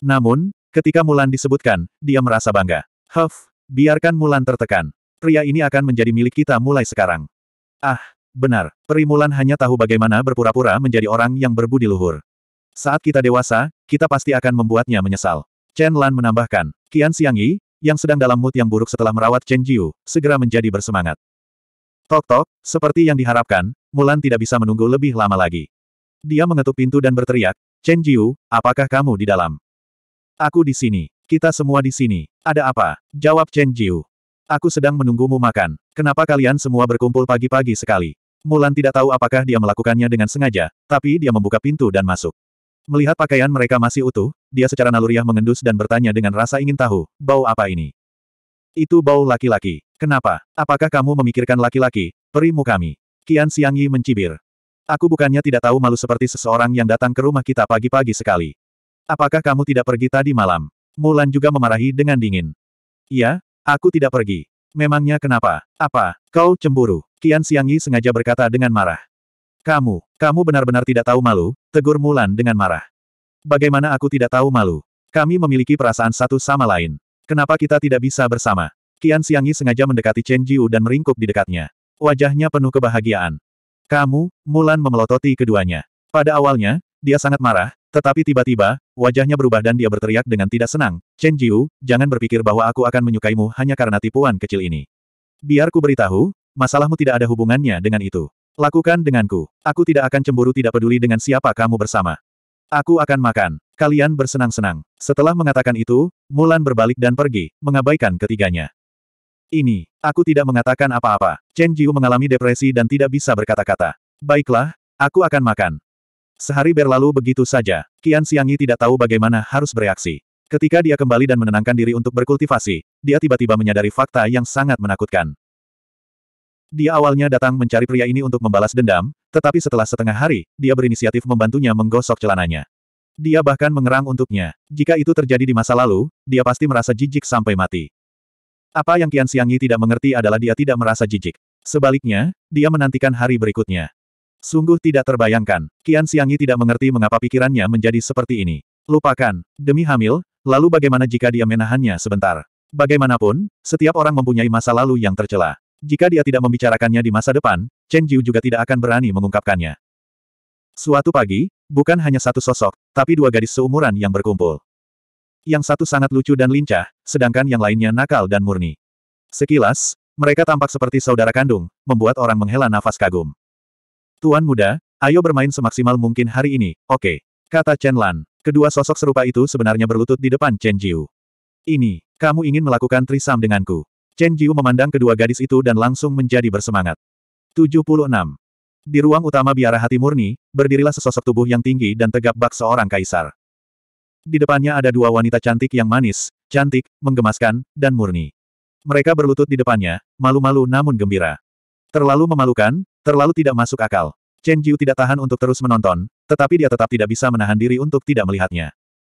Namun, ketika Mulan disebutkan, dia merasa bangga. Huff, biarkan Mulan tertekan. Pria ini akan menjadi milik kita mulai sekarang. Ah, benar, Peri Mulan hanya tahu bagaimana berpura-pura menjadi orang yang berbudi luhur. Saat kita dewasa, kita pasti akan membuatnya menyesal. Chen Lan menambahkan, Qian Xiangyi, yang sedang dalam mood yang buruk setelah merawat Chen Jiu, segera menjadi bersemangat. Tok-tok, seperti yang diharapkan, Mulan tidak bisa menunggu lebih lama lagi. Dia mengetuk pintu dan berteriak, Chen Jiu, apakah kamu di dalam? Aku di sini. Kita semua di sini. Ada apa? Jawab Chen Jiu. Aku sedang menunggumu makan. Kenapa kalian semua berkumpul pagi-pagi sekali? Mulan tidak tahu apakah dia melakukannya dengan sengaja, tapi dia membuka pintu dan masuk. Melihat pakaian mereka masih utuh, dia secara naluriah mengendus dan bertanya dengan rasa ingin tahu, bau apa ini? Itu bau laki-laki. Kenapa? Apakah kamu memikirkan laki-laki, perimu kami? Qian Xiangyi mencibir. Aku bukannya tidak tahu malu seperti seseorang yang datang ke rumah kita pagi-pagi sekali. Apakah kamu tidak pergi tadi malam? Mulan juga memarahi dengan dingin. Iya, aku tidak pergi. Memangnya kenapa? Apa, kau cemburu? Qian Xiangyi sengaja berkata dengan marah. Kamu, kamu benar-benar tidak tahu malu, tegur Mulan dengan marah. Bagaimana aku tidak tahu malu? Kami memiliki perasaan satu sama lain. Kenapa kita tidak bisa bersama? Kian Siangi sengaja mendekati Chen Jiu dan meringkuk di dekatnya. Wajahnya penuh kebahagiaan. Kamu, Mulan memelototi keduanya. Pada awalnya, dia sangat marah, tetapi tiba-tiba, wajahnya berubah dan dia berteriak dengan tidak senang, Chen Jiu, jangan berpikir bahwa aku akan menyukaimu hanya karena tipuan kecil ini. Biar ku beritahu, masalahmu tidak ada hubungannya dengan itu. Lakukan denganku. Aku tidak akan cemburu tidak peduli dengan siapa kamu bersama. Aku akan makan. Kalian bersenang-senang. Setelah mengatakan itu, Mulan berbalik dan pergi, mengabaikan ketiganya. Ini, aku tidak mengatakan apa-apa. Chen Jiu mengalami depresi dan tidak bisa berkata-kata. Baiklah, aku akan makan. Sehari berlalu begitu saja. Qian Xiangyi tidak tahu bagaimana harus bereaksi. Ketika dia kembali dan menenangkan diri untuk berkultivasi, dia tiba-tiba menyadari fakta yang sangat menakutkan. Dia awalnya datang mencari pria ini untuk membalas dendam, tetapi setelah setengah hari, dia berinisiatif membantunya menggosok celananya. Dia bahkan mengerang untuknya. Jika itu terjadi di masa lalu, dia pasti merasa jijik sampai mati. Apa yang Qian Xiangyi tidak mengerti adalah dia tidak merasa jijik. Sebaliknya, dia menantikan hari berikutnya. Sungguh tidak terbayangkan. Qian Xiangyi tidak mengerti mengapa pikirannya menjadi seperti ini. Lupakan. Demi hamil, lalu bagaimana jika dia menahannya sebentar? Bagaimanapun, setiap orang mempunyai masa lalu yang tercela. Jika dia tidak membicarakannya di masa depan, Chen Jiu juga tidak akan berani mengungkapkannya. Suatu pagi, Bukan hanya satu sosok, tapi dua gadis seumuran yang berkumpul. Yang satu sangat lucu dan lincah, sedangkan yang lainnya nakal dan murni. Sekilas, mereka tampak seperti saudara kandung, membuat orang menghela nafas kagum. Tuan muda, ayo bermain semaksimal mungkin hari ini, oke. Okay. Kata Chen Lan. Kedua sosok serupa itu sebenarnya berlutut di depan Chen Jiu. Ini, kamu ingin melakukan trisam denganku. Chen Jiu memandang kedua gadis itu dan langsung menjadi bersemangat. 76. Di ruang utama biara hati murni, berdirilah sesosok tubuh yang tinggi dan tegap bak seorang kaisar. Di depannya ada dua wanita cantik yang manis, cantik, menggemaskan, dan murni. Mereka berlutut di depannya, malu-malu namun gembira. Terlalu memalukan, terlalu tidak masuk akal. Chen Jiu tidak tahan untuk terus menonton, tetapi dia tetap tidak bisa menahan diri untuk tidak melihatnya.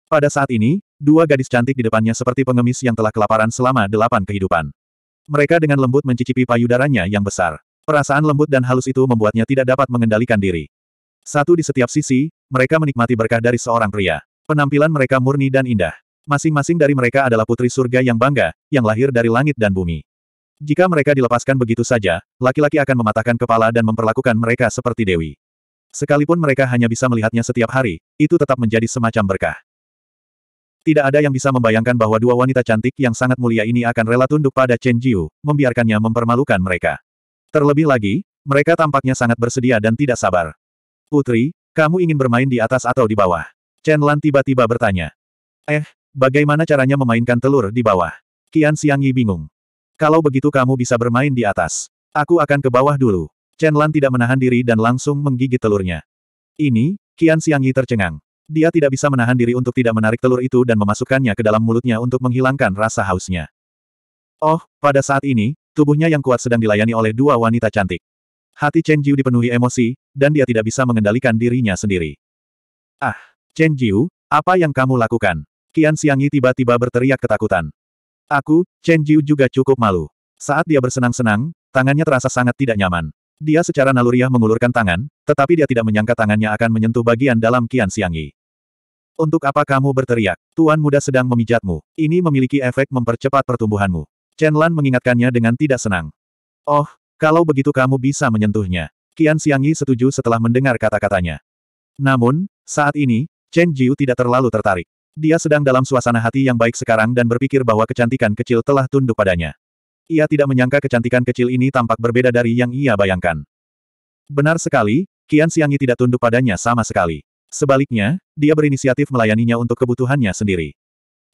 Pada saat ini, dua gadis cantik di depannya seperti pengemis yang telah kelaparan selama delapan kehidupan. Mereka dengan lembut mencicipi payudaranya yang besar. Perasaan lembut dan halus itu membuatnya tidak dapat mengendalikan diri. Satu di setiap sisi, mereka menikmati berkah dari seorang pria. Penampilan mereka murni dan indah. Masing-masing dari mereka adalah putri surga yang bangga, yang lahir dari langit dan bumi. Jika mereka dilepaskan begitu saja, laki-laki akan mematahkan kepala dan memperlakukan mereka seperti dewi. Sekalipun mereka hanya bisa melihatnya setiap hari, itu tetap menjadi semacam berkah. Tidak ada yang bisa membayangkan bahwa dua wanita cantik yang sangat mulia ini akan rela tunduk pada Chen Jiu, membiarkannya mempermalukan mereka. Terlebih lagi, mereka tampaknya sangat bersedia dan tidak sabar. Putri, kamu ingin bermain di atas atau di bawah? Chen Lan tiba-tiba bertanya. Eh, bagaimana caranya memainkan telur di bawah? Qian Yi bingung. Kalau begitu kamu bisa bermain di atas. Aku akan ke bawah dulu. Chen Lan tidak menahan diri dan langsung menggigit telurnya. Ini, Qian Yi tercengang. Dia tidak bisa menahan diri untuk tidak menarik telur itu dan memasukkannya ke dalam mulutnya untuk menghilangkan rasa hausnya. Oh, pada saat ini, Tubuhnya yang kuat sedang dilayani oleh dua wanita cantik. Hati Chen Jiu dipenuhi emosi, dan dia tidak bisa mengendalikan dirinya sendiri. Ah, Chen Jiu, apa yang kamu lakukan? Qian Xiangyi tiba-tiba berteriak ketakutan. Aku, Chen Jiu juga cukup malu. Saat dia bersenang-senang, tangannya terasa sangat tidak nyaman. Dia secara naluriah mengulurkan tangan, tetapi dia tidak menyangka tangannya akan menyentuh bagian dalam Qian Xiangyi. Untuk apa kamu berteriak? Tuan muda sedang memijatmu. Ini memiliki efek mempercepat pertumbuhanmu. Chen Lan mengingatkannya dengan tidak senang. Oh, kalau begitu kamu bisa menyentuhnya. Qian Yi setuju setelah mendengar kata-katanya. Namun, saat ini, Chen Jiu tidak terlalu tertarik. Dia sedang dalam suasana hati yang baik sekarang dan berpikir bahwa kecantikan kecil telah tunduk padanya. Ia tidak menyangka kecantikan kecil ini tampak berbeda dari yang ia bayangkan. Benar sekali, Qian Yi tidak tunduk padanya sama sekali. Sebaliknya, dia berinisiatif melayaninya untuk kebutuhannya sendiri.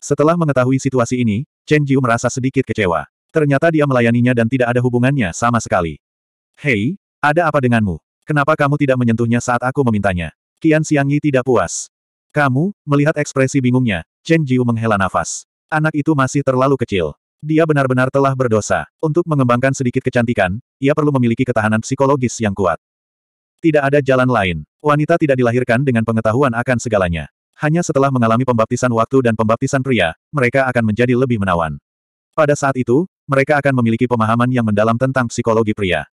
Setelah mengetahui situasi ini, Chen Jiu merasa sedikit kecewa. Ternyata dia melayaninya dan tidak ada hubungannya sama sekali. Hei, ada apa denganmu? Kenapa kamu tidak menyentuhnya saat aku memintanya? Qian Yi tidak puas. Kamu, melihat ekspresi bingungnya, Chen Jiu menghela nafas. Anak itu masih terlalu kecil. Dia benar-benar telah berdosa. Untuk mengembangkan sedikit kecantikan, ia perlu memiliki ketahanan psikologis yang kuat. Tidak ada jalan lain. Wanita tidak dilahirkan dengan pengetahuan akan segalanya. Hanya setelah mengalami pembaptisan waktu dan pembaptisan pria, mereka akan menjadi lebih menawan. Pada saat itu, mereka akan memiliki pemahaman yang mendalam tentang psikologi pria.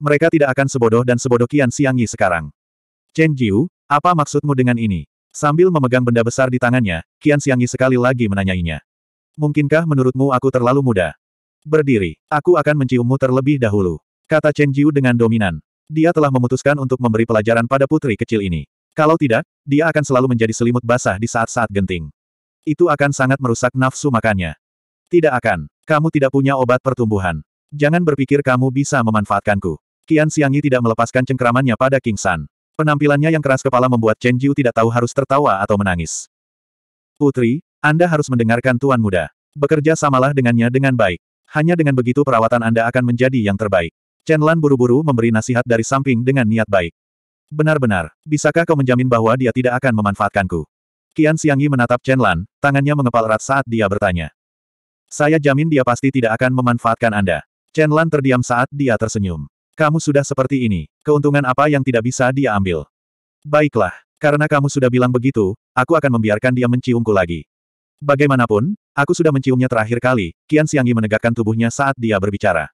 Mereka tidak akan sebodoh dan sebodoh Qian Yi sekarang. Chen Jiu, apa maksudmu dengan ini? Sambil memegang benda besar di tangannya, Qian Yi sekali lagi menanyainya. Mungkinkah menurutmu aku terlalu muda? Berdiri, aku akan menciummu terlebih dahulu. Kata Chen Jiu dengan dominan. Dia telah memutuskan untuk memberi pelajaran pada putri kecil ini. Kalau tidak, dia akan selalu menjadi selimut basah di saat-saat genting. Itu akan sangat merusak nafsu makannya. Tidak akan. Kamu tidak punya obat pertumbuhan. Jangan berpikir kamu bisa memanfaatkanku. Qian Xiangyi tidak melepaskan cengkramannya pada King San. Penampilannya yang keras kepala membuat Chen Jiu tidak tahu harus tertawa atau menangis. Putri, Anda harus mendengarkan Tuan Muda. Bekerja samalah dengannya dengan baik. Hanya dengan begitu perawatan Anda akan menjadi yang terbaik. Chen Lan buru-buru memberi nasihat dari samping dengan niat baik. Benar-benar, bisakah kau menjamin bahwa dia tidak akan memanfaatkanku? Qian Xiangyi menatap Chen Lan, tangannya mengepal erat saat dia bertanya. Saya jamin dia pasti tidak akan memanfaatkan Anda. Chen Lan terdiam saat dia tersenyum. Kamu sudah seperti ini, keuntungan apa yang tidak bisa dia ambil? Baiklah, karena kamu sudah bilang begitu, aku akan membiarkan dia menciumku lagi. Bagaimanapun, aku sudah menciumnya terakhir kali, Qian Xiangyi menegakkan tubuhnya saat dia berbicara.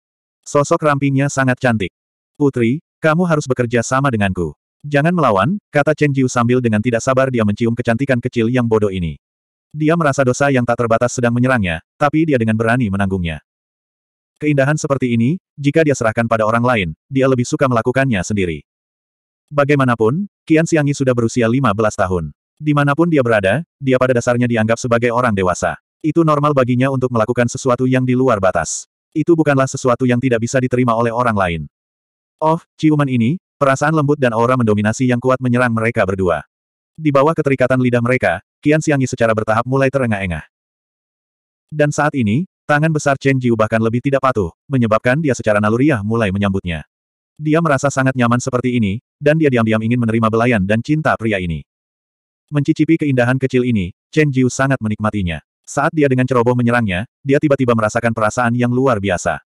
Sosok rampingnya sangat cantik. Putri, kamu harus bekerja sama denganku. Jangan melawan, kata Chen Jiu sambil dengan tidak sabar dia mencium kecantikan kecil yang bodoh ini. Dia merasa dosa yang tak terbatas sedang menyerangnya, tapi dia dengan berani menanggungnya. Keindahan seperti ini, jika dia serahkan pada orang lain, dia lebih suka melakukannya sendiri. Bagaimanapun, Qian Xiangyi sudah berusia 15 tahun. Dimanapun dia berada, dia pada dasarnya dianggap sebagai orang dewasa. Itu normal baginya untuk melakukan sesuatu yang di luar batas. Itu bukanlah sesuatu yang tidak bisa diterima oleh orang lain. Oh, ciuman ini, Perasaan lembut dan aura mendominasi yang kuat menyerang mereka berdua. Di bawah keterikatan lidah mereka, Qian Xiangyi secara bertahap mulai terengah-engah. Dan saat ini, tangan besar Chen Jiu bahkan lebih tidak patuh, menyebabkan dia secara naluriah mulai menyambutnya. Dia merasa sangat nyaman seperti ini, dan dia diam-diam ingin menerima belayan dan cinta pria ini. Mencicipi keindahan kecil ini, Chen Jiu sangat menikmatinya. Saat dia dengan ceroboh menyerangnya, dia tiba-tiba merasakan perasaan yang luar biasa.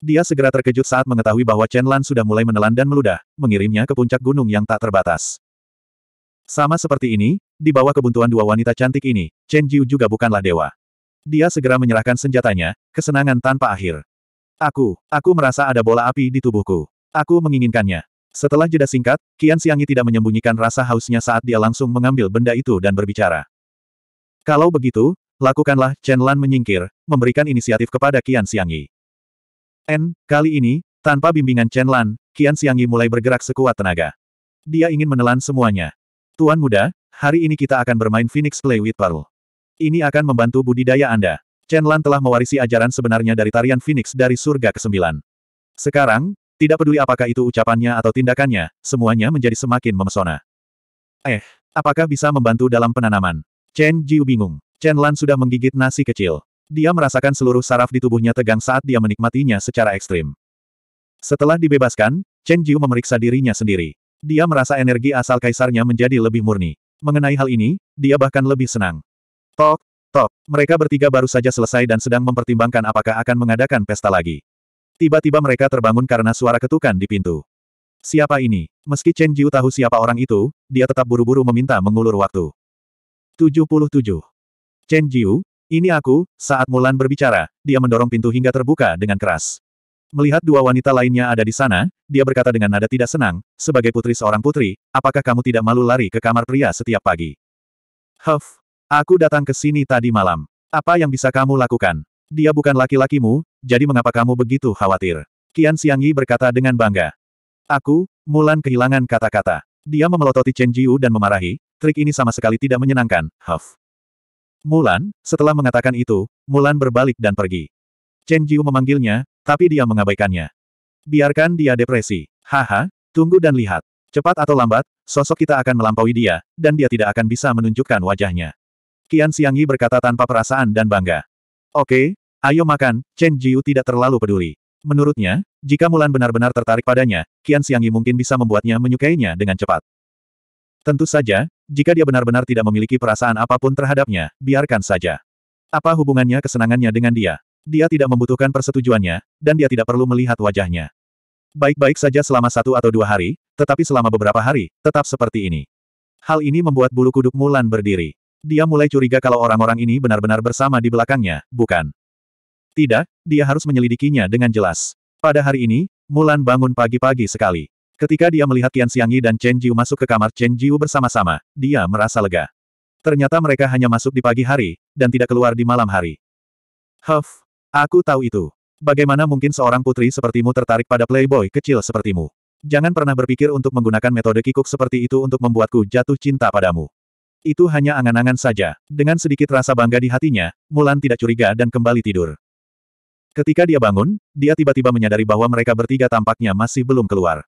Dia segera terkejut saat mengetahui bahwa Chen Lan sudah mulai menelan dan meludah, mengirimnya ke puncak gunung yang tak terbatas. Sama seperti ini, di bawah kebuntuan dua wanita cantik ini, Chen Jiu juga bukanlah dewa. Dia segera menyerahkan senjatanya, kesenangan tanpa akhir. Aku, aku merasa ada bola api di tubuhku. Aku menginginkannya. Setelah jeda singkat, Kian Siangi tidak menyembunyikan rasa hausnya saat dia langsung mengambil benda itu dan berbicara. Kalau begitu, lakukanlah, Chen Lan menyingkir, memberikan inisiatif kepada Kian Siangi. N, kali ini, tanpa bimbingan Chen Lan, Qian Xiangyi mulai bergerak sekuat tenaga. Dia ingin menelan semuanya. Tuan muda, hari ini kita akan bermain Phoenix Play with Pearl. Ini akan membantu budidaya Anda. Chen Lan telah mewarisi ajaran sebenarnya dari tarian Phoenix dari surga ke-9. Sekarang, tidak peduli apakah itu ucapannya atau tindakannya, semuanya menjadi semakin memesona. Eh, apakah bisa membantu dalam penanaman? Chen Jiu bingung. Chen Lan sudah menggigit nasi kecil. Dia merasakan seluruh saraf di tubuhnya tegang saat dia menikmatinya secara ekstrim. Setelah dibebaskan, Chen Jiu memeriksa dirinya sendiri. Dia merasa energi asal kaisarnya menjadi lebih murni. Mengenai hal ini, dia bahkan lebih senang. Tok, tok, mereka bertiga baru saja selesai dan sedang mempertimbangkan apakah akan mengadakan pesta lagi. Tiba-tiba mereka terbangun karena suara ketukan di pintu. Siapa ini? Meski Chen Jiu tahu siapa orang itu, dia tetap buru-buru meminta mengulur waktu. 77. Chen Jiu, ini aku, saat Mulan berbicara, dia mendorong pintu hingga terbuka dengan keras. Melihat dua wanita lainnya ada di sana, dia berkata dengan nada tidak senang, sebagai putri seorang putri, apakah kamu tidak malu lari ke kamar pria setiap pagi? Huff, aku datang ke sini tadi malam. Apa yang bisa kamu lakukan? Dia bukan laki-lakimu, jadi mengapa kamu begitu khawatir? Qian Yi berkata dengan bangga. Aku, Mulan kehilangan kata-kata. Dia memelototi Chen Jiu dan memarahi, trik ini sama sekali tidak menyenangkan, Huff. Mulan, setelah mengatakan itu, Mulan berbalik dan pergi. Chen Jiu memanggilnya, tapi dia mengabaikannya. Biarkan dia depresi. Haha, tunggu dan lihat. Cepat atau lambat, sosok kita akan melampaui dia, dan dia tidak akan bisa menunjukkan wajahnya. Qian Xiangyi berkata tanpa perasaan dan bangga. Oke, ayo makan, Chen Jiu tidak terlalu peduli. Menurutnya, jika Mulan benar-benar tertarik padanya, Qian Xiangyi mungkin bisa membuatnya menyukainya dengan cepat. Tentu saja, jika dia benar-benar tidak memiliki perasaan apapun terhadapnya, biarkan saja. Apa hubungannya kesenangannya dengan dia? Dia tidak membutuhkan persetujuannya, dan dia tidak perlu melihat wajahnya. Baik-baik saja selama satu atau dua hari, tetapi selama beberapa hari, tetap seperti ini. Hal ini membuat bulu kuduk Mulan berdiri. Dia mulai curiga kalau orang-orang ini benar-benar bersama di belakangnya, bukan? Tidak, dia harus menyelidikinya dengan jelas. Pada hari ini, Mulan bangun pagi-pagi sekali. Ketika dia melihat Qian Xiangyi dan Chen Jiu masuk ke kamar Chen Jiu bersama-sama, dia merasa lega. Ternyata mereka hanya masuk di pagi hari, dan tidak keluar di malam hari. Huff, aku tahu itu. Bagaimana mungkin seorang putri sepertimu tertarik pada playboy kecil sepertimu? Jangan pernah berpikir untuk menggunakan metode kikuk seperti itu untuk membuatku jatuh cinta padamu. Itu hanya angan-angan saja. Dengan sedikit rasa bangga di hatinya, Mulan tidak curiga dan kembali tidur. Ketika dia bangun, dia tiba-tiba menyadari bahwa mereka bertiga tampaknya masih belum keluar.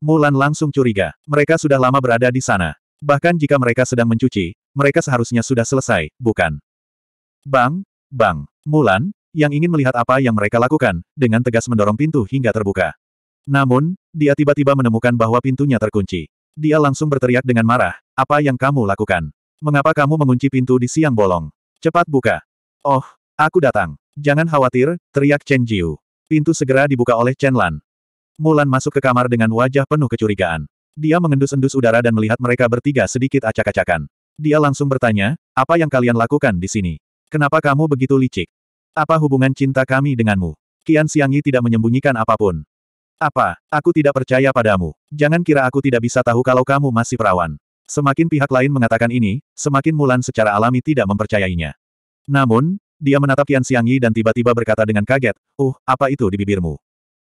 Mulan langsung curiga. Mereka sudah lama berada di sana. Bahkan jika mereka sedang mencuci, mereka seharusnya sudah selesai, bukan? Bang, bang, Mulan, yang ingin melihat apa yang mereka lakukan, dengan tegas mendorong pintu hingga terbuka. Namun, dia tiba-tiba menemukan bahwa pintunya terkunci. Dia langsung berteriak dengan marah, apa yang kamu lakukan? Mengapa kamu mengunci pintu di siang bolong? Cepat buka. Oh, aku datang. Jangan khawatir, teriak Chen Jiu. Pintu segera dibuka oleh Chen Lan. Mulan masuk ke kamar dengan wajah penuh kecurigaan. Dia mengendus-endus udara dan melihat mereka bertiga sedikit acak-acakan. Dia langsung bertanya, apa yang kalian lakukan di sini? Kenapa kamu begitu licik? Apa hubungan cinta kami denganmu? Kian Siangi tidak menyembunyikan apapun. Apa? Aku tidak percaya padamu. Jangan kira aku tidak bisa tahu kalau kamu masih perawan. Semakin pihak lain mengatakan ini, semakin Mulan secara alami tidak mempercayainya. Namun, dia menatap Kian Xiangyi dan tiba-tiba berkata dengan kaget, Uh, apa itu di bibirmu?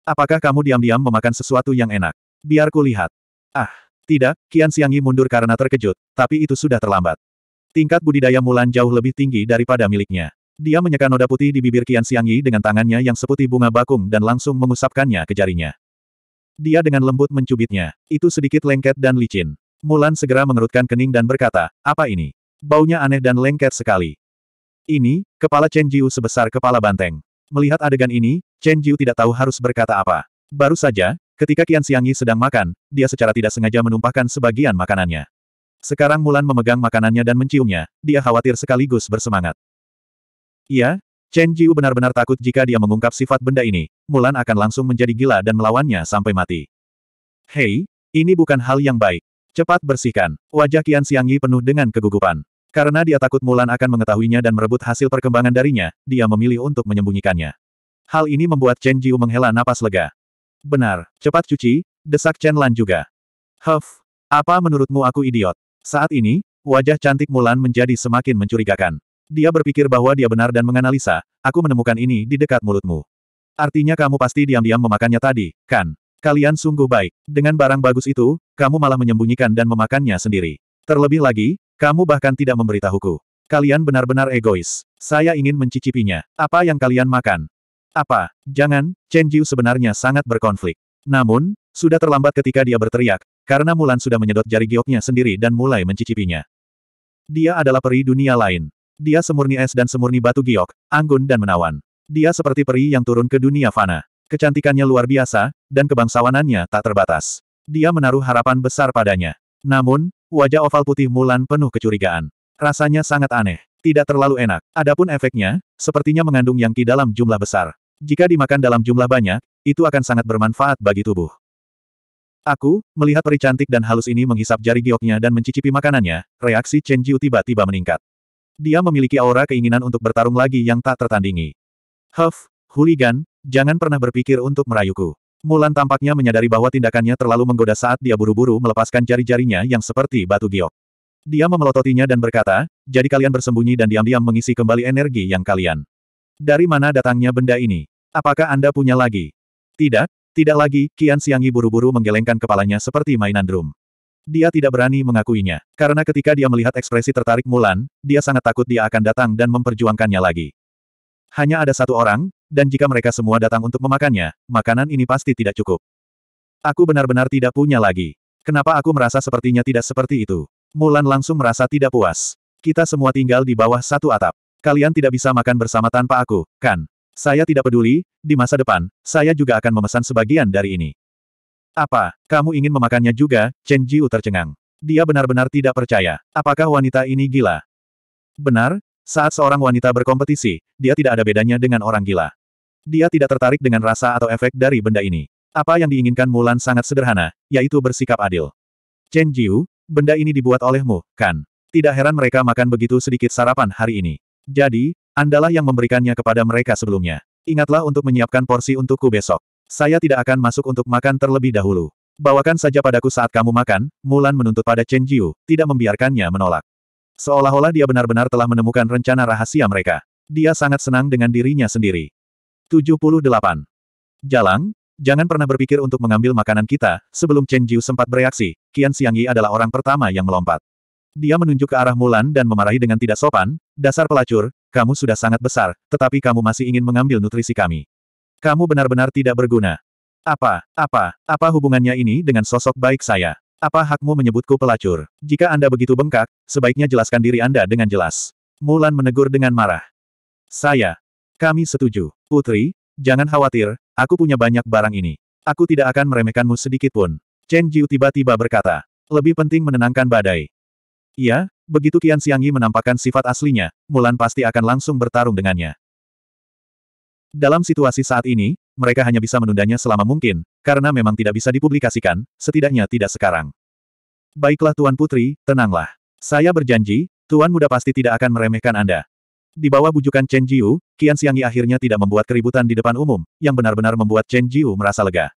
Apakah kamu diam-diam memakan sesuatu yang enak? Biar ku lihat. Ah, tidak, Qian Xiangyi mundur karena terkejut, tapi itu sudah terlambat. Tingkat budidaya Mulan jauh lebih tinggi daripada miliknya. Dia menyeka noda putih di bibir Qian Xiangyi dengan tangannya yang seputih bunga bakung dan langsung mengusapkannya ke jarinya. Dia dengan lembut mencubitnya. Itu sedikit lengket dan licin. Mulan segera mengerutkan kening dan berkata, apa ini? Baunya aneh dan lengket sekali. Ini, kepala Chen Jiu sebesar kepala banteng. Melihat adegan ini, Chen Jiu tidak tahu harus berkata apa. Baru saja, ketika Qian Xiangyi sedang makan, dia secara tidak sengaja menumpahkan sebagian makanannya. Sekarang Mulan memegang makanannya dan menciumnya, dia khawatir sekaligus bersemangat. Iya, Chen Jiu benar-benar takut jika dia mengungkap sifat benda ini, Mulan akan langsung menjadi gila dan melawannya sampai mati. Hei, ini bukan hal yang baik. Cepat bersihkan. Wajah Qian Xiangyi penuh dengan kegugupan. Karena dia takut Mulan akan mengetahuinya dan merebut hasil perkembangan darinya, dia memilih untuk menyembunyikannya. Hal ini membuat Chen Jiu menghela napas lega. Benar, cepat cuci, desak Chen Lan juga. Huff, apa menurutmu aku idiot? Saat ini, wajah cantik Mulan menjadi semakin mencurigakan. Dia berpikir bahwa dia benar dan menganalisa, aku menemukan ini di dekat mulutmu. Artinya kamu pasti diam-diam memakannya tadi, kan? Kalian sungguh baik. Dengan barang bagus itu, kamu malah menyembunyikan dan memakannya sendiri. Terlebih lagi, kamu bahkan tidak memberitahuku. Kalian benar-benar egois. Saya ingin mencicipinya. Apa yang kalian makan? Apa, jangan, Chen Jiu sebenarnya sangat berkonflik. Namun, sudah terlambat ketika dia berteriak, karena Mulan sudah menyedot jari gioknya sendiri dan mulai mencicipinya. Dia adalah peri dunia lain. Dia semurni es dan semurni batu giok, anggun dan menawan. Dia seperti peri yang turun ke dunia fana. Kecantikannya luar biasa, dan kebangsawanannya tak terbatas. Dia menaruh harapan besar padanya. Namun, wajah oval putih Mulan penuh kecurigaan. Rasanya sangat aneh, tidak terlalu enak. Adapun efeknya, sepertinya mengandung yang ki dalam jumlah besar. Jika dimakan dalam jumlah banyak, itu akan sangat bermanfaat bagi tubuh. Aku, melihat peri cantik dan halus ini menghisap jari gioknya dan mencicipi makanannya, reaksi Chen Jiu tiba-tiba meningkat. Dia memiliki aura keinginan untuk bertarung lagi yang tak tertandingi. Huff, huligan, jangan pernah berpikir untuk merayuku. Mulan tampaknya menyadari bahwa tindakannya terlalu menggoda saat dia buru-buru melepaskan jari-jarinya yang seperti batu giok. Dia memelototinya dan berkata, jadi kalian bersembunyi dan diam-diam mengisi kembali energi yang kalian dari mana datangnya benda ini? Apakah Anda punya lagi? Tidak, tidak lagi, Kian Siangi buru-buru menggelengkan kepalanya seperti mainan drum. Dia tidak berani mengakuinya, karena ketika dia melihat ekspresi tertarik Mulan, dia sangat takut dia akan datang dan memperjuangkannya lagi. Hanya ada satu orang, dan jika mereka semua datang untuk memakannya, makanan ini pasti tidak cukup. Aku benar-benar tidak punya lagi. Kenapa aku merasa sepertinya tidak seperti itu? Mulan langsung merasa tidak puas. Kita semua tinggal di bawah satu atap. Kalian tidak bisa makan bersama tanpa aku, kan? Saya tidak peduli, di masa depan, saya juga akan memesan sebagian dari ini. Apa, kamu ingin memakannya juga? Chen Jiu tercengang. Dia benar-benar tidak percaya. Apakah wanita ini gila? Benar, saat seorang wanita berkompetisi, dia tidak ada bedanya dengan orang gila. Dia tidak tertarik dengan rasa atau efek dari benda ini. Apa yang diinginkan Mulan sangat sederhana, yaitu bersikap adil. Chen Jiu, benda ini dibuat olehmu, kan? Tidak heran mereka makan begitu sedikit sarapan hari ini. Jadi, Andalah yang memberikannya kepada mereka sebelumnya. Ingatlah untuk menyiapkan porsi untukku besok. Saya tidak akan masuk untuk makan terlebih dahulu. Bawakan saja padaku saat kamu makan, Mulan menuntut pada Chen Jiu, tidak membiarkannya menolak. Seolah-olah dia benar-benar telah menemukan rencana rahasia mereka. Dia sangat senang dengan dirinya sendiri. 78. Jalang, jangan pernah berpikir untuk mengambil makanan kita, sebelum Chen Jiu sempat bereaksi, Qian Xiangyi adalah orang pertama yang melompat. Dia menunjuk ke arah Mulan dan memarahi dengan tidak sopan, dasar pelacur, kamu sudah sangat besar, tetapi kamu masih ingin mengambil nutrisi kami. Kamu benar-benar tidak berguna. Apa, apa, apa hubungannya ini dengan sosok baik saya? Apa hakmu menyebutku pelacur? Jika Anda begitu bengkak, sebaiknya jelaskan diri Anda dengan jelas. Mulan menegur dengan marah. Saya. Kami setuju. Putri, jangan khawatir, aku punya banyak barang ini. Aku tidak akan meremehkanmu sedikitpun. Chen Jiu tiba-tiba berkata. Lebih penting menenangkan badai. Iya, begitu Qian Siangi menampakkan sifat aslinya, Mulan pasti akan langsung bertarung dengannya. Dalam situasi saat ini, mereka hanya bisa menundanya selama mungkin, karena memang tidak bisa dipublikasikan, setidaknya tidak sekarang. Baiklah Tuan Putri, tenanglah. Saya berjanji, Tuan Muda pasti tidak akan meremehkan Anda. Di bawah bujukan Chen Jiu, Qian Siangi akhirnya tidak membuat keributan di depan umum, yang benar-benar membuat Chen Jiu merasa lega.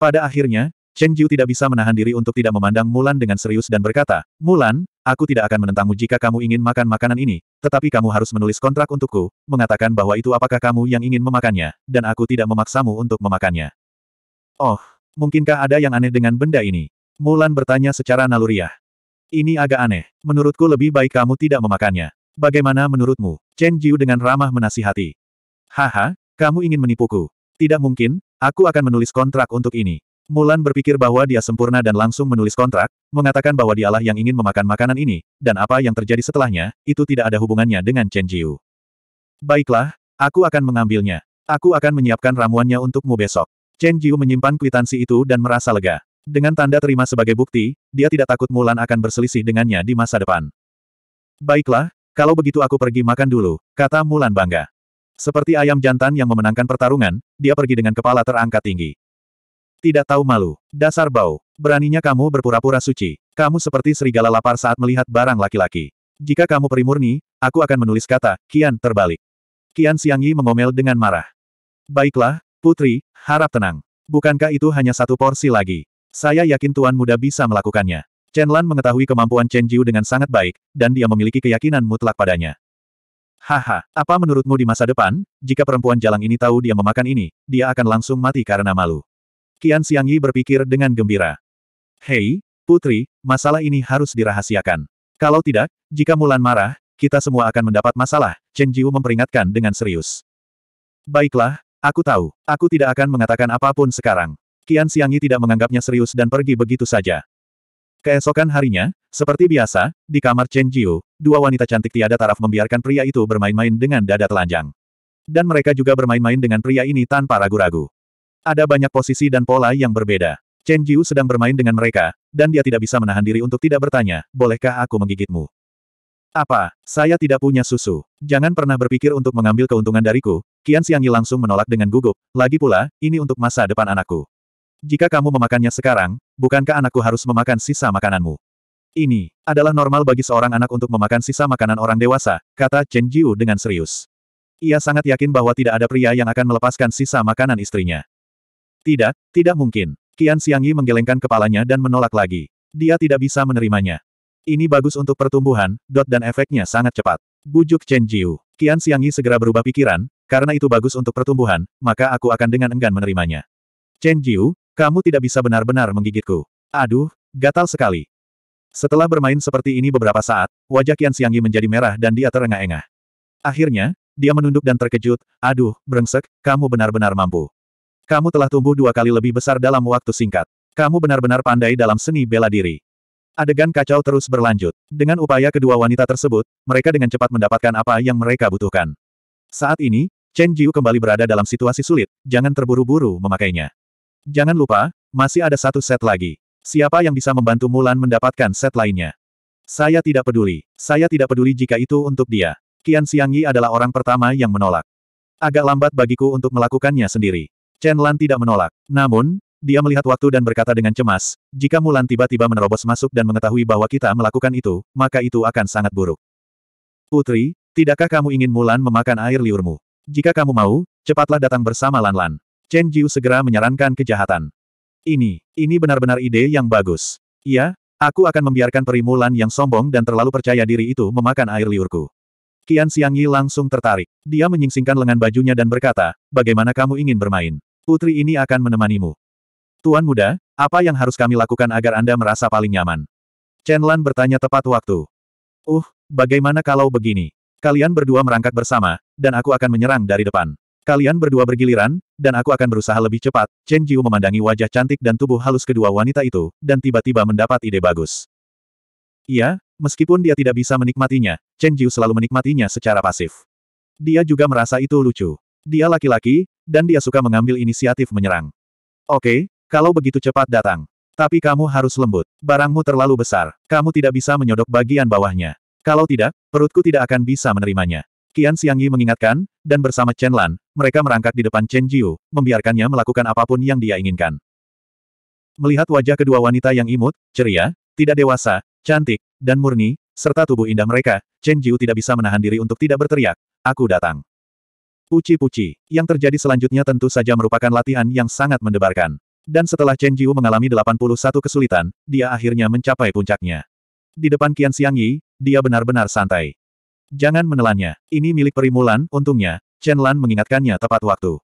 Pada akhirnya, Chen Jiu tidak bisa menahan diri untuk tidak memandang Mulan dengan serius dan berkata, Mulan, aku tidak akan menentangmu jika kamu ingin makan makanan ini, tetapi kamu harus menulis kontrak untukku, mengatakan bahwa itu apakah kamu yang ingin memakannya, dan aku tidak memaksamu untuk memakannya. Oh, mungkinkah ada yang aneh dengan benda ini? Mulan bertanya secara naluriah. Ini agak aneh, menurutku lebih baik kamu tidak memakannya. Bagaimana menurutmu? Chen Jiu dengan ramah menasihati. Haha, kamu ingin menipuku. Tidak mungkin, aku akan menulis kontrak untuk ini. Mulan berpikir bahwa dia sempurna dan langsung menulis kontrak, mengatakan bahwa dialah yang ingin memakan makanan ini, dan apa yang terjadi setelahnya, itu tidak ada hubungannya dengan Chen Jiu. Baiklah, aku akan mengambilnya. Aku akan menyiapkan ramuannya untukmu besok. Chen Jiu menyimpan kwitansi itu dan merasa lega. Dengan tanda terima sebagai bukti, dia tidak takut Mulan akan berselisih dengannya di masa depan. Baiklah, kalau begitu aku pergi makan dulu, kata Mulan bangga. Seperti ayam jantan yang memenangkan pertarungan, dia pergi dengan kepala terangkat tinggi. Tidak tahu malu. Dasar bau. Beraninya kamu berpura-pura suci. Kamu seperti serigala lapar saat melihat barang laki-laki. Jika kamu perimurni, aku akan menulis kata, Kian terbalik. Kian Siangyi mengomel dengan marah. Baiklah, Putri, harap tenang. Bukankah itu hanya satu porsi lagi? Saya yakin Tuan Muda bisa melakukannya. Chen Lan mengetahui kemampuan Chen Jiu dengan sangat baik, dan dia memiliki keyakinan mutlak padanya. Haha, apa menurutmu di masa depan, jika perempuan jalang ini tahu dia memakan ini, dia akan langsung mati karena malu. Qian Xiangyi berpikir dengan gembira. Hei, Putri, masalah ini harus dirahasiakan. Kalau tidak, jika Mulan marah, kita semua akan mendapat masalah, Chen Jiu memperingatkan dengan serius. Baiklah, aku tahu. Aku tidak akan mengatakan apapun sekarang. Qian Xiangyi tidak menganggapnya serius dan pergi begitu saja. Keesokan harinya, seperti biasa, di kamar Chen Jiu, dua wanita cantik tiada taraf membiarkan pria itu bermain-main dengan dada telanjang. Dan mereka juga bermain-main dengan pria ini tanpa ragu-ragu. Ada banyak posisi dan pola yang berbeda. Chen Jiu sedang bermain dengan mereka, dan dia tidak bisa menahan diri untuk tidak bertanya, bolehkah aku menggigitmu? Apa, saya tidak punya susu. Jangan pernah berpikir untuk mengambil keuntungan dariku, Qian Xiangyi langsung menolak dengan gugup, lagi pula, ini untuk masa depan anakku. Jika kamu memakannya sekarang, bukankah anakku harus memakan sisa makananmu? Ini adalah normal bagi seorang anak untuk memakan sisa makanan orang dewasa, kata Chen Jiu dengan serius. Ia sangat yakin bahwa tidak ada pria yang akan melepaskan sisa makanan istrinya. Tidak, tidak mungkin. Qian Xiangyi menggelengkan kepalanya dan menolak lagi. Dia tidak bisa menerimanya. Ini bagus untuk pertumbuhan, dot dan efeknya sangat cepat. Bujuk Chen Jiu. Qian Xiangyi segera berubah pikiran, karena itu bagus untuk pertumbuhan, maka aku akan dengan enggan menerimanya. Chen Jiu, kamu tidak bisa benar-benar menggigitku. Aduh, gatal sekali. Setelah bermain seperti ini beberapa saat, wajah Qian Xiangyi menjadi merah dan dia terengah-engah. Akhirnya, dia menunduk dan terkejut, aduh, brengsek, kamu benar-benar mampu. Kamu telah tumbuh dua kali lebih besar dalam waktu singkat. Kamu benar-benar pandai dalam seni bela diri. Adegan kacau terus berlanjut. Dengan upaya kedua wanita tersebut, mereka dengan cepat mendapatkan apa yang mereka butuhkan. Saat ini, Chen Jiu kembali berada dalam situasi sulit, jangan terburu-buru memakainya. Jangan lupa, masih ada satu set lagi. Siapa yang bisa membantu Mulan mendapatkan set lainnya? Saya tidak peduli. Saya tidak peduli jika itu untuk dia. Qian Xiangyi adalah orang pertama yang menolak. Agak lambat bagiku untuk melakukannya sendiri. Chen Lan tidak menolak. Namun, dia melihat waktu dan berkata dengan cemas, jika Mulan tiba-tiba menerobos masuk dan mengetahui bahwa kita melakukan itu, maka itu akan sangat buruk. Putri, tidakkah kamu ingin Mulan memakan air liurmu? Jika kamu mau, cepatlah datang bersama Lan Lan. Chen Jiu segera menyarankan kejahatan. Ini, ini benar-benar ide yang bagus. Iya, aku akan membiarkan peri Mulan yang sombong dan terlalu percaya diri itu memakan air liurku. Qian Xiangyi langsung tertarik. Dia menyingsingkan lengan bajunya dan berkata, bagaimana kamu ingin bermain? Putri ini akan menemanimu. Tuan muda, apa yang harus kami lakukan agar Anda merasa paling nyaman? Chen Lan bertanya tepat waktu. Uh, bagaimana kalau begini? Kalian berdua merangkak bersama, dan aku akan menyerang dari depan. Kalian berdua bergiliran, dan aku akan berusaha lebih cepat. Chen Jiu memandangi wajah cantik dan tubuh halus kedua wanita itu, dan tiba-tiba mendapat ide bagus. Iya, meskipun dia tidak bisa menikmatinya, Chen Jiu selalu menikmatinya secara pasif. Dia juga merasa itu lucu. Dia laki-laki, dan dia suka mengambil inisiatif menyerang. Oke, kalau begitu cepat datang. Tapi kamu harus lembut. Barangmu terlalu besar. Kamu tidak bisa menyodok bagian bawahnya. Kalau tidak, perutku tidak akan bisa menerimanya. Qian Xiangyi mengingatkan, dan bersama Chen Lan, mereka merangkak di depan Chen Jiu, membiarkannya melakukan apapun yang dia inginkan. Melihat wajah kedua wanita yang imut, ceria, tidak dewasa, cantik, dan murni, serta tubuh indah mereka, Chen Jiu tidak bisa menahan diri untuk tidak berteriak, aku datang. Puci-puci, yang terjadi selanjutnya tentu saja merupakan latihan yang sangat mendebarkan. Dan setelah Chen Jiu mengalami 81 kesulitan, dia akhirnya mencapai puncaknya. Di depan Qian Xiang Yi, dia benar-benar santai. Jangan menelannya, ini milik perimulan, untungnya, Chen Lan mengingatkannya tepat waktu.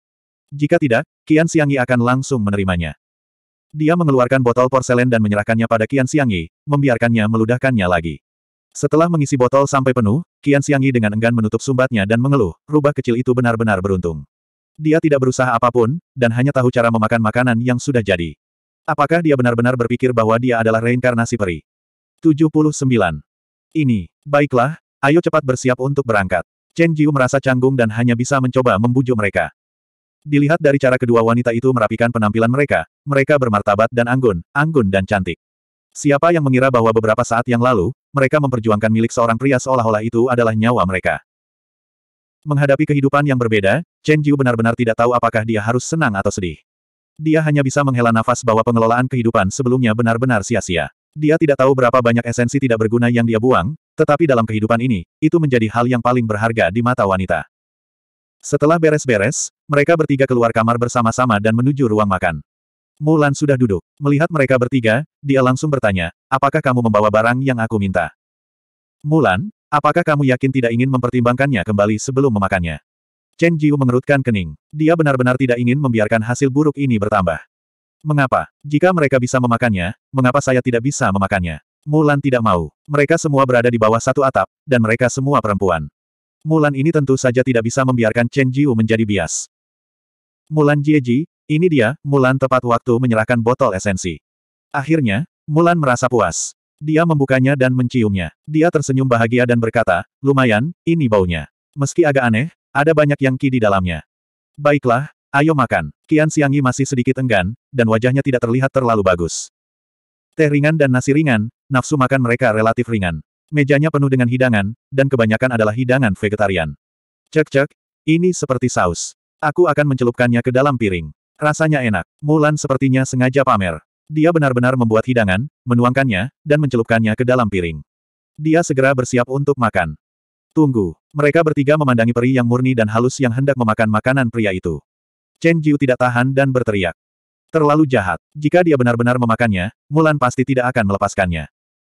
Jika tidak, Qian Xiang Yi akan langsung menerimanya. Dia mengeluarkan botol porselen dan menyerahkannya pada Qian Xiang Yi, membiarkannya meludahkannya lagi. Setelah mengisi botol sampai penuh, Kian Siangi dengan enggan menutup sumbatnya dan mengeluh, rubah kecil itu benar-benar beruntung. Dia tidak berusaha apapun, dan hanya tahu cara memakan makanan yang sudah jadi. Apakah dia benar-benar berpikir bahwa dia adalah reinkarnasi peri? 79. Ini, baiklah, ayo cepat bersiap untuk berangkat. Chen Jiu merasa canggung dan hanya bisa mencoba membujuk mereka. Dilihat dari cara kedua wanita itu merapikan penampilan mereka, mereka bermartabat dan anggun, anggun dan cantik. Siapa yang mengira bahwa beberapa saat yang lalu, mereka memperjuangkan milik seorang pria seolah-olah itu adalah nyawa mereka. Menghadapi kehidupan yang berbeda, Chen Jiu benar-benar tidak tahu apakah dia harus senang atau sedih. Dia hanya bisa menghela nafas bahwa pengelolaan kehidupan sebelumnya benar-benar sia-sia. Dia tidak tahu berapa banyak esensi tidak berguna yang dia buang, tetapi dalam kehidupan ini, itu menjadi hal yang paling berharga di mata wanita. Setelah beres-beres, mereka bertiga keluar kamar bersama-sama dan menuju ruang makan. Mulan sudah duduk. Melihat mereka bertiga, dia langsung bertanya, apakah kamu membawa barang yang aku minta? Mulan, apakah kamu yakin tidak ingin mempertimbangkannya kembali sebelum memakannya? Chen Jiu mengerutkan kening. Dia benar-benar tidak ingin membiarkan hasil buruk ini bertambah. Mengapa? Jika mereka bisa memakannya, mengapa saya tidak bisa memakannya? Mulan tidak mau. Mereka semua berada di bawah satu atap, dan mereka semua perempuan. Mulan ini tentu saja tidak bisa membiarkan Chen Jiu menjadi bias. Mulan Jieji, ini dia, Mulan tepat waktu menyerahkan botol esensi. Akhirnya, Mulan merasa puas. Dia membukanya dan menciumnya. Dia tersenyum bahagia dan berkata, lumayan, ini baunya. Meski agak aneh, ada banyak yang ki di dalamnya. Baiklah, ayo makan. Kian Siangi masih sedikit enggan, dan wajahnya tidak terlihat terlalu bagus. Teh ringan dan nasi ringan, nafsu makan mereka relatif ringan. Mejanya penuh dengan hidangan, dan kebanyakan adalah hidangan vegetarian. Cek-cek, ini seperti saus. Aku akan mencelupkannya ke dalam piring. Rasanya enak. Mulan sepertinya sengaja pamer. Dia benar-benar membuat hidangan, menuangkannya, dan mencelupkannya ke dalam piring. Dia segera bersiap untuk makan. Tunggu. Mereka bertiga memandangi peri yang murni dan halus yang hendak memakan makanan pria itu. Chen Jiu tidak tahan dan berteriak. Terlalu jahat. Jika dia benar-benar memakannya, Mulan pasti tidak akan melepaskannya.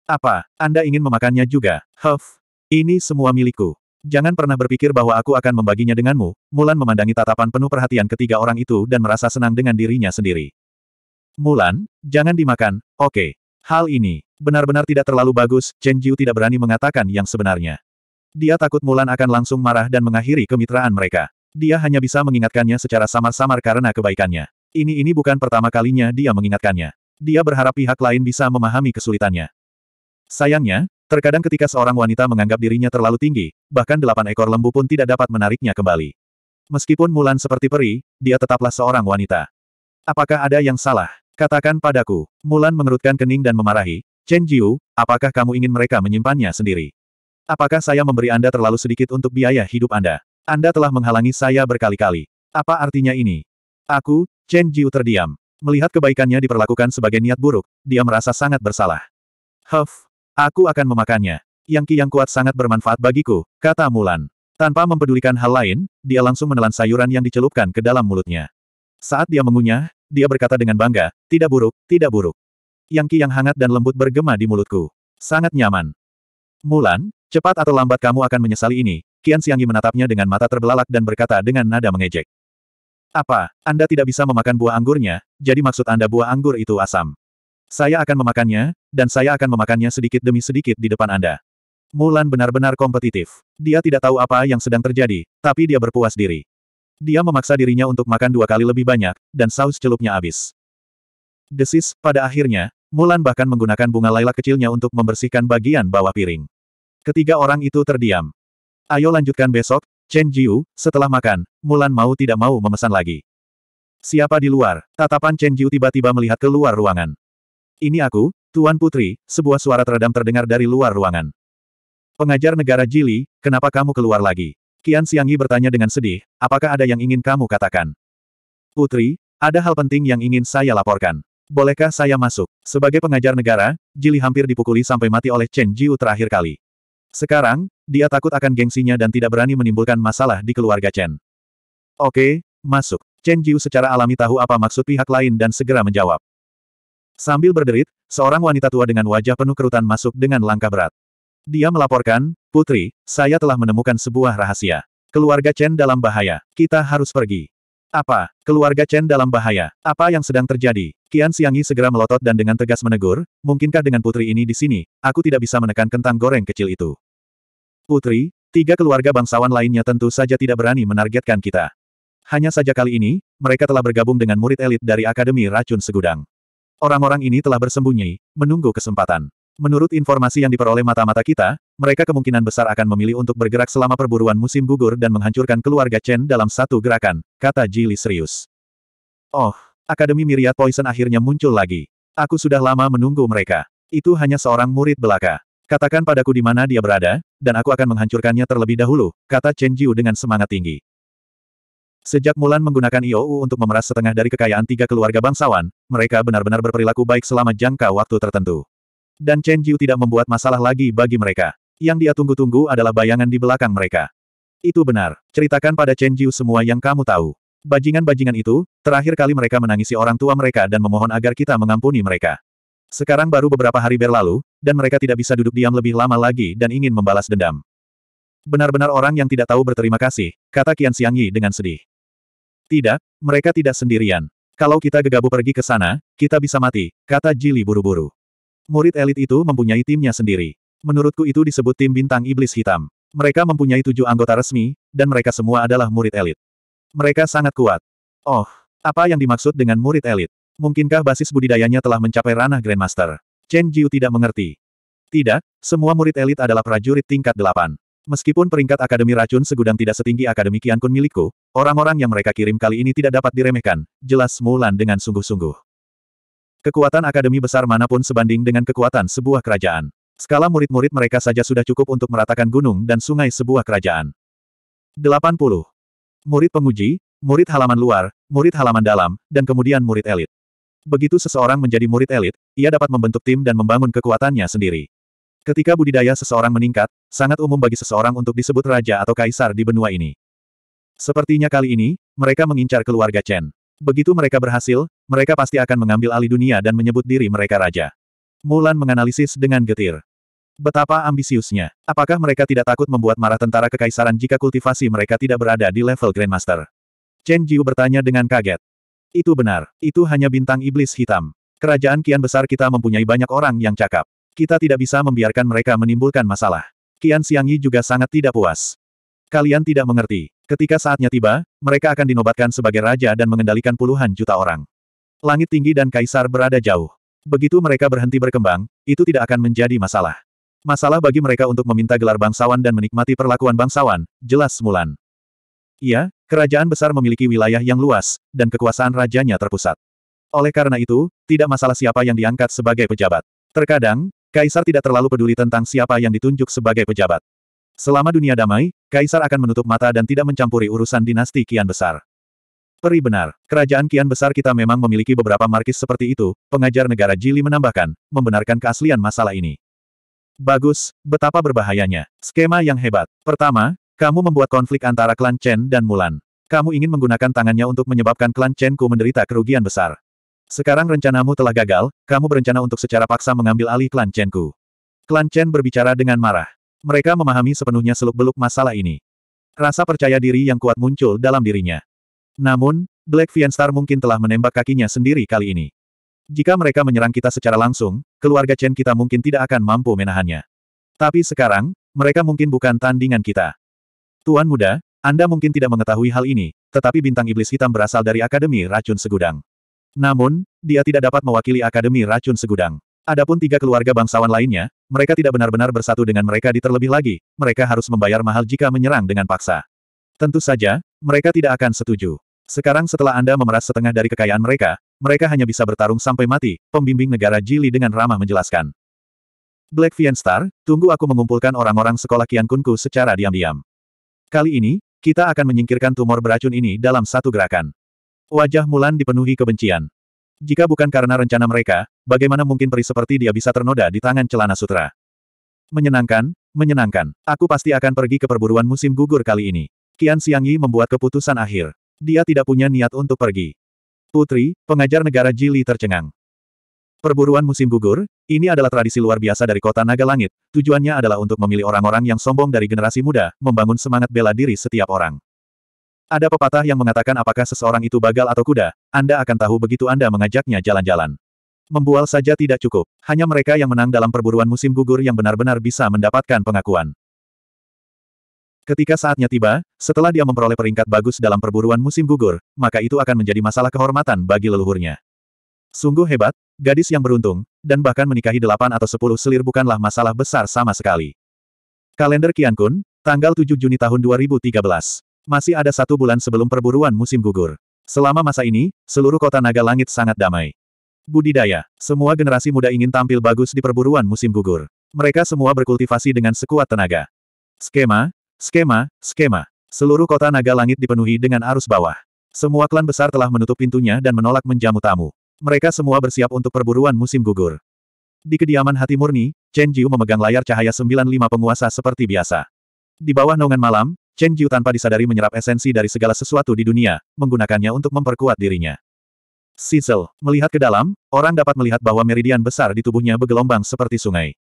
Apa, Anda ingin memakannya juga? Huff. Ini semua milikku. Jangan pernah berpikir bahwa aku akan membaginya denganmu, Mulan memandangi tatapan penuh perhatian ketiga orang itu dan merasa senang dengan dirinya sendiri. Mulan, jangan dimakan, oke. Okay. Hal ini, benar-benar tidak terlalu bagus, Chen Jiu tidak berani mengatakan yang sebenarnya. Dia takut Mulan akan langsung marah dan mengakhiri kemitraan mereka. Dia hanya bisa mengingatkannya secara samar-samar karena kebaikannya. Ini-ini bukan pertama kalinya dia mengingatkannya. Dia berharap pihak lain bisa memahami kesulitannya. Sayangnya, Terkadang ketika seorang wanita menganggap dirinya terlalu tinggi, bahkan delapan ekor lembu pun tidak dapat menariknya kembali. Meskipun Mulan seperti peri, dia tetaplah seorang wanita. Apakah ada yang salah? Katakan padaku. Mulan mengerutkan kening dan memarahi, Chen Jiu, apakah kamu ingin mereka menyimpannya sendiri? Apakah saya memberi Anda terlalu sedikit untuk biaya hidup Anda? Anda telah menghalangi saya berkali-kali. Apa artinya ini? Aku, Chen Jiu terdiam. Melihat kebaikannya diperlakukan sebagai niat buruk, dia merasa sangat bersalah. Huff, Aku akan memakannya. Yang ki yang kuat sangat bermanfaat bagiku, kata Mulan. Tanpa mempedulikan hal lain, dia langsung menelan sayuran yang dicelupkan ke dalam mulutnya. Saat dia mengunyah, dia berkata dengan bangga, tidak buruk, tidak buruk. Yang ki yang hangat dan lembut bergema di mulutku. Sangat nyaman. Mulan, cepat atau lambat kamu akan menyesali ini, Kian Siangi menatapnya dengan mata terbelalak dan berkata dengan nada mengejek. Apa, Anda tidak bisa memakan buah anggurnya, jadi maksud Anda buah anggur itu asam. Saya akan memakannya, dan saya akan memakannya sedikit demi sedikit di depan Anda. Mulan benar-benar kompetitif. Dia tidak tahu apa yang sedang terjadi, tapi dia berpuas diri. Dia memaksa dirinya untuk makan dua kali lebih banyak, dan saus celupnya habis. Desis, pada akhirnya, Mulan bahkan menggunakan bunga laila kecilnya untuk membersihkan bagian bawah piring. Ketiga orang itu terdiam. Ayo lanjutkan besok, Chen Jiu, setelah makan, Mulan mau tidak mau memesan lagi. Siapa di luar? Tatapan Chen Jiu tiba-tiba melihat keluar ruangan. Ini aku, Tuan Putri, sebuah suara teredam terdengar dari luar ruangan. Pengajar negara Jili, kenapa kamu keluar lagi? Kian Xiangyi bertanya dengan sedih, apakah ada yang ingin kamu katakan? Putri, ada hal penting yang ingin saya laporkan. Bolehkah saya masuk? Sebagai pengajar negara, Jili hampir dipukuli sampai mati oleh Chen Jiu terakhir kali. Sekarang, dia takut akan gengsinya dan tidak berani menimbulkan masalah di keluarga Chen. Oke, masuk. Chen Jiu secara alami tahu apa maksud pihak lain dan segera menjawab. Sambil berderit, seorang wanita tua dengan wajah penuh kerutan masuk dengan langkah berat. Dia melaporkan, Putri, saya telah menemukan sebuah rahasia. Keluarga Chen dalam bahaya. Kita harus pergi. Apa? Keluarga Chen dalam bahaya. Apa yang sedang terjadi? Kian Xiangyi segera melotot dan dengan tegas menegur, mungkinkah dengan putri ini di sini, aku tidak bisa menekan kentang goreng kecil itu. Putri, tiga keluarga bangsawan lainnya tentu saja tidak berani menargetkan kita. Hanya saja kali ini, mereka telah bergabung dengan murid elit dari Akademi Racun Segudang. Orang-orang ini telah bersembunyi, menunggu kesempatan. Menurut informasi yang diperoleh mata-mata kita, mereka kemungkinan besar akan memilih untuk bergerak selama perburuan musim gugur dan menghancurkan keluarga Chen dalam satu gerakan, kata Jili serius. Oh, Akademi Myriad Poison akhirnya muncul lagi. Aku sudah lama menunggu mereka. Itu hanya seorang murid belaka. Katakan padaku di mana dia berada, dan aku akan menghancurkannya terlebih dahulu, kata Chen Jiu dengan semangat tinggi. Sejak Mulan menggunakan IOU untuk memeras setengah dari kekayaan tiga keluarga bangsawan, mereka benar-benar berperilaku baik selama jangka waktu tertentu. Dan Chen Jiu tidak membuat masalah lagi bagi mereka. Yang dia tunggu-tunggu adalah bayangan di belakang mereka. Itu benar. Ceritakan pada Chen Jiu semua yang kamu tahu. Bajingan-bajingan itu, terakhir kali mereka menangisi orang tua mereka dan memohon agar kita mengampuni mereka. Sekarang baru beberapa hari berlalu, dan mereka tidak bisa duduk diam lebih lama lagi dan ingin membalas dendam. Benar-benar orang yang tidak tahu berterima kasih, kata Qian Xiangyi dengan sedih. Tidak, mereka tidak sendirian. Kalau kita gegabah pergi ke sana, kita bisa mati, kata Jili buru-buru. Murid elit itu mempunyai timnya sendiri. Menurutku itu disebut tim bintang iblis hitam. Mereka mempunyai tujuh anggota resmi, dan mereka semua adalah murid elit. Mereka sangat kuat. Oh, apa yang dimaksud dengan murid elit? Mungkinkah basis budidayanya telah mencapai ranah Grandmaster? Chen Jiu tidak mengerti. Tidak, semua murid elit adalah prajurit tingkat delapan. Meskipun peringkat Akademi Racun Segudang tidak setinggi Akademi Kian Kun milikku, orang-orang yang mereka kirim kali ini tidak dapat diremehkan, jelas Mulan dengan sungguh-sungguh. Kekuatan Akademi besar manapun sebanding dengan kekuatan sebuah kerajaan. Skala murid-murid mereka saja sudah cukup untuk meratakan gunung dan sungai sebuah kerajaan. 80. Murid penguji, murid halaman luar, murid halaman dalam, dan kemudian murid elit. Begitu seseorang menjadi murid elit, ia dapat membentuk tim dan membangun kekuatannya sendiri. Ketika budidaya seseorang meningkat, sangat umum bagi seseorang untuk disebut raja atau kaisar di benua ini. Sepertinya kali ini, mereka mengincar keluarga Chen. Begitu mereka berhasil, mereka pasti akan mengambil alih dunia dan menyebut diri mereka raja. Mulan menganalisis dengan getir. Betapa ambisiusnya. Apakah mereka tidak takut membuat marah tentara kekaisaran jika kultivasi mereka tidak berada di level Grandmaster? Chen Jiu bertanya dengan kaget. Itu benar, itu hanya bintang iblis hitam. Kerajaan kian besar kita mempunyai banyak orang yang cakap. Kita tidak bisa membiarkan mereka menimbulkan masalah. Qian Xiangyi juga sangat tidak puas. Kalian tidak mengerti. Ketika saatnya tiba, mereka akan dinobatkan sebagai raja dan mengendalikan puluhan juta orang. Langit tinggi dan kaisar berada jauh. Begitu mereka berhenti berkembang, itu tidak akan menjadi masalah. Masalah bagi mereka untuk meminta gelar bangsawan dan menikmati perlakuan bangsawan, jelas Mulan. Iya, kerajaan besar memiliki wilayah yang luas, dan kekuasaan rajanya terpusat. Oleh karena itu, tidak masalah siapa yang diangkat sebagai pejabat. Terkadang, Kaisar tidak terlalu peduli tentang siapa yang ditunjuk sebagai pejabat. Selama dunia damai, Kaisar akan menutup mata dan tidak mencampuri urusan dinasti Kian Besar. Peri benar, kerajaan Kian Besar kita memang memiliki beberapa markis seperti itu, pengajar negara Jili menambahkan, membenarkan keaslian masalah ini. Bagus, betapa berbahayanya. Skema yang hebat. Pertama, kamu membuat konflik antara klan Chen dan Mulan. Kamu ingin menggunakan tangannya untuk menyebabkan klan Chen Ku menderita kerugian besar. Sekarang rencanamu telah gagal, kamu berencana untuk secara paksa mengambil alih klan Chenku. Klan Chen berbicara dengan marah. Mereka memahami sepenuhnya seluk-beluk masalah ini. Rasa percaya diri yang kuat muncul dalam dirinya. Namun, Black Fianstar mungkin telah menembak kakinya sendiri kali ini. Jika mereka menyerang kita secara langsung, keluarga Chen kita mungkin tidak akan mampu menahannya. Tapi sekarang, mereka mungkin bukan tandingan kita. Tuan muda, Anda mungkin tidak mengetahui hal ini, tetapi bintang iblis hitam berasal dari Akademi Racun Segudang. Namun, dia tidak dapat mewakili Akademi Racun Segudang. Adapun tiga keluarga bangsawan lainnya, mereka tidak benar-benar bersatu dengan mereka di terlebih lagi, mereka harus membayar mahal jika menyerang dengan paksa. Tentu saja, mereka tidak akan setuju. Sekarang setelah Anda memeras setengah dari kekayaan mereka, mereka hanya bisa bertarung sampai mati, pembimbing negara Jili dengan ramah menjelaskan. Black Star, tunggu aku mengumpulkan orang-orang sekolah Kian Kunku secara diam-diam. Kali ini, kita akan menyingkirkan tumor beracun ini dalam satu gerakan. Wajah Mulan dipenuhi kebencian. Jika bukan karena rencana mereka, bagaimana mungkin peri seperti dia bisa ternoda di tangan celana sutra? Menyenangkan, menyenangkan. Aku pasti akan pergi ke perburuan musim gugur kali ini. Qian Xiangyi membuat keputusan akhir. Dia tidak punya niat untuk pergi. Putri, pengajar negara Jili tercengang. Perburuan musim gugur, ini adalah tradisi luar biasa dari kota Naga Langit, tujuannya adalah untuk memilih orang-orang yang sombong dari generasi muda, membangun semangat bela diri setiap orang. Ada pepatah yang mengatakan apakah seseorang itu bagal atau kuda, Anda akan tahu begitu Anda mengajaknya jalan-jalan. Membual saja tidak cukup, hanya mereka yang menang dalam perburuan musim gugur yang benar-benar bisa mendapatkan pengakuan. Ketika saatnya tiba, setelah dia memperoleh peringkat bagus dalam perburuan musim gugur, maka itu akan menjadi masalah kehormatan bagi leluhurnya. Sungguh hebat, gadis yang beruntung, dan bahkan menikahi delapan atau sepuluh selir bukanlah masalah besar sama sekali. Kalender Kian tanggal 7 Juni tahun 2013. Masih ada satu bulan sebelum perburuan musim gugur. Selama masa ini, seluruh kota naga langit sangat damai. Budidaya, semua generasi muda ingin tampil bagus di perburuan musim gugur. Mereka semua berkultivasi dengan sekuat tenaga. Skema, skema, skema. Seluruh kota naga langit dipenuhi dengan arus bawah. Semua klan besar telah menutup pintunya dan menolak menjamu tamu. Mereka semua bersiap untuk perburuan musim gugur. Di kediaman hati murni, Chen Jiu memegang layar cahaya 95 penguasa seperti biasa. Di bawah naungan malam, Cheng Qiu tanpa disadari menyerap esensi dari segala sesuatu di dunia, menggunakannya untuk memperkuat dirinya. Sizzle, melihat ke dalam, orang dapat melihat bahwa meridian besar di tubuhnya bergelombang seperti sungai.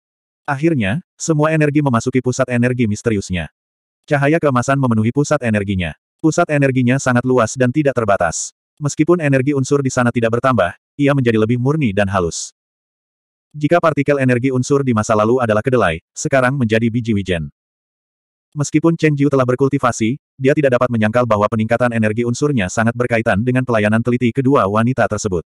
Akhirnya, semua energi memasuki pusat energi misteriusnya. Cahaya keemasan memenuhi pusat energinya. Pusat energinya sangat luas dan tidak terbatas. Meskipun energi unsur di sana tidak bertambah, ia menjadi lebih murni dan halus. Jika partikel energi unsur di masa lalu adalah kedelai, sekarang menjadi biji wijen. Meskipun Chen Jiu telah berkultivasi, dia tidak dapat menyangkal bahwa peningkatan energi unsurnya sangat berkaitan dengan pelayanan teliti kedua wanita tersebut.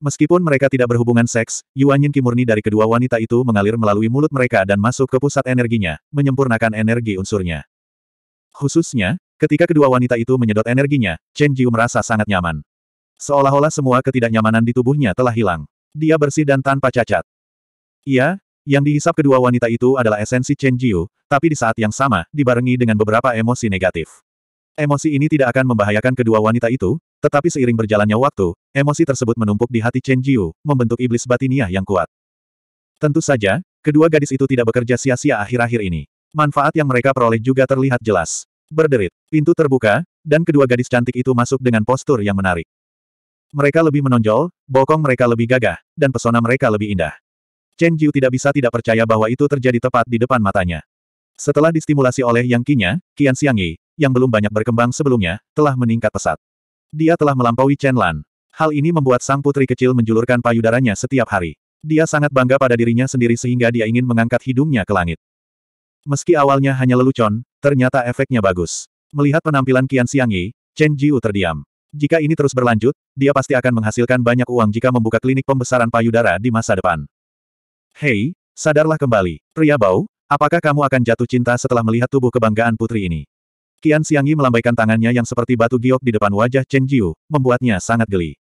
Meskipun mereka tidak berhubungan seks, Yuan Yin Kimurni dari kedua wanita itu mengalir melalui mulut mereka dan masuk ke pusat energinya, menyempurnakan energi unsurnya. Khususnya, ketika kedua wanita itu menyedot energinya, Chen Jiu merasa sangat nyaman. Seolah-olah semua ketidaknyamanan di tubuhnya telah hilang. Dia bersih dan tanpa cacat. Ia, yang dihisap kedua wanita itu adalah esensi Chen Jiu, tapi di saat yang sama, dibarengi dengan beberapa emosi negatif. Emosi ini tidak akan membahayakan kedua wanita itu, tetapi seiring berjalannya waktu, emosi tersebut menumpuk di hati Chen Jiu, membentuk iblis batiniah yang kuat. Tentu saja, kedua gadis itu tidak bekerja sia-sia akhir-akhir ini. Manfaat yang mereka peroleh juga terlihat jelas. Berderit, pintu terbuka, dan kedua gadis cantik itu masuk dengan postur yang menarik. Mereka lebih menonjol, bokong mereka lebih gagah, dan pesona mereka lebih indah. Chen Jiu tidak bisa tidak percaya bahwa itu terjadi tepat di depan matanya. Setelah distimulasi oleh Yang Qinya, Qian Xiangyi, yang belum banyak berkembang sebelumnya, telah meningkat pesat. Dia telah melampaui Chen Lan. Hal ini membuat sang putri kecil menjulurkan payudaranya setiap hari. Dia sangat bangga pada dirinya sendiri sehingga dia ingin mengangkat hidungnya ke langit. Meski awalnya hanya lelucon, ternyata efeknya bagus. Melihat penampilan Qian Xiangyi, Chen Jiu terdiam. Jika ini terus berlanjut, dia pasti akan menghasilkan banyak uang jika membuka klinik pembesaran payudara di masa depan. Hei, sadarlah kembali. Pria bau, apakah kamu akan jatuh cinta setelah melihat tubuh kebanggaan putri ini? Qian Xiangyi melambaikan tangannya yang seperti batu giok di depan wajah Chen Jiu, membuatnya sangat geli.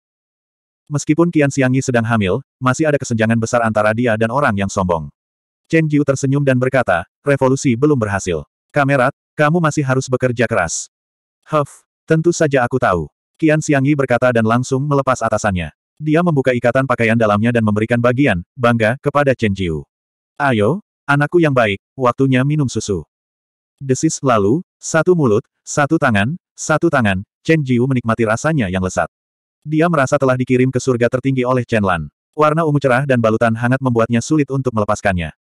Meskipun Qian Xiangyi sedang hamil, masih ada kesenjangan besar antara dia dan orang yang sombong. Chen Jiu tersenyum dan berkata, revolusi belum berhasil. Kamerat, kamu masih harus bekerja keras. Huff, tentu saja aku tahu. Qian Xiangyi berkata dan langsung melepas atasannya. Dia membuka ikatan pakaian dalamnya dan memberikan bagian, bangga, kepada Chen Jiu. Ayo, anakku yang baik, waktunya minum susu. Desis lalu, satu mulut, satu tangan, satu tangan, Chen Jiu menikmati rasanya yang lesat. Dia merasa telah dikirim ke surga tertinggi oleh Chen Lan. Warna ungu cerah dan balutan hangat membuatnya sulit untuk melepaskannya.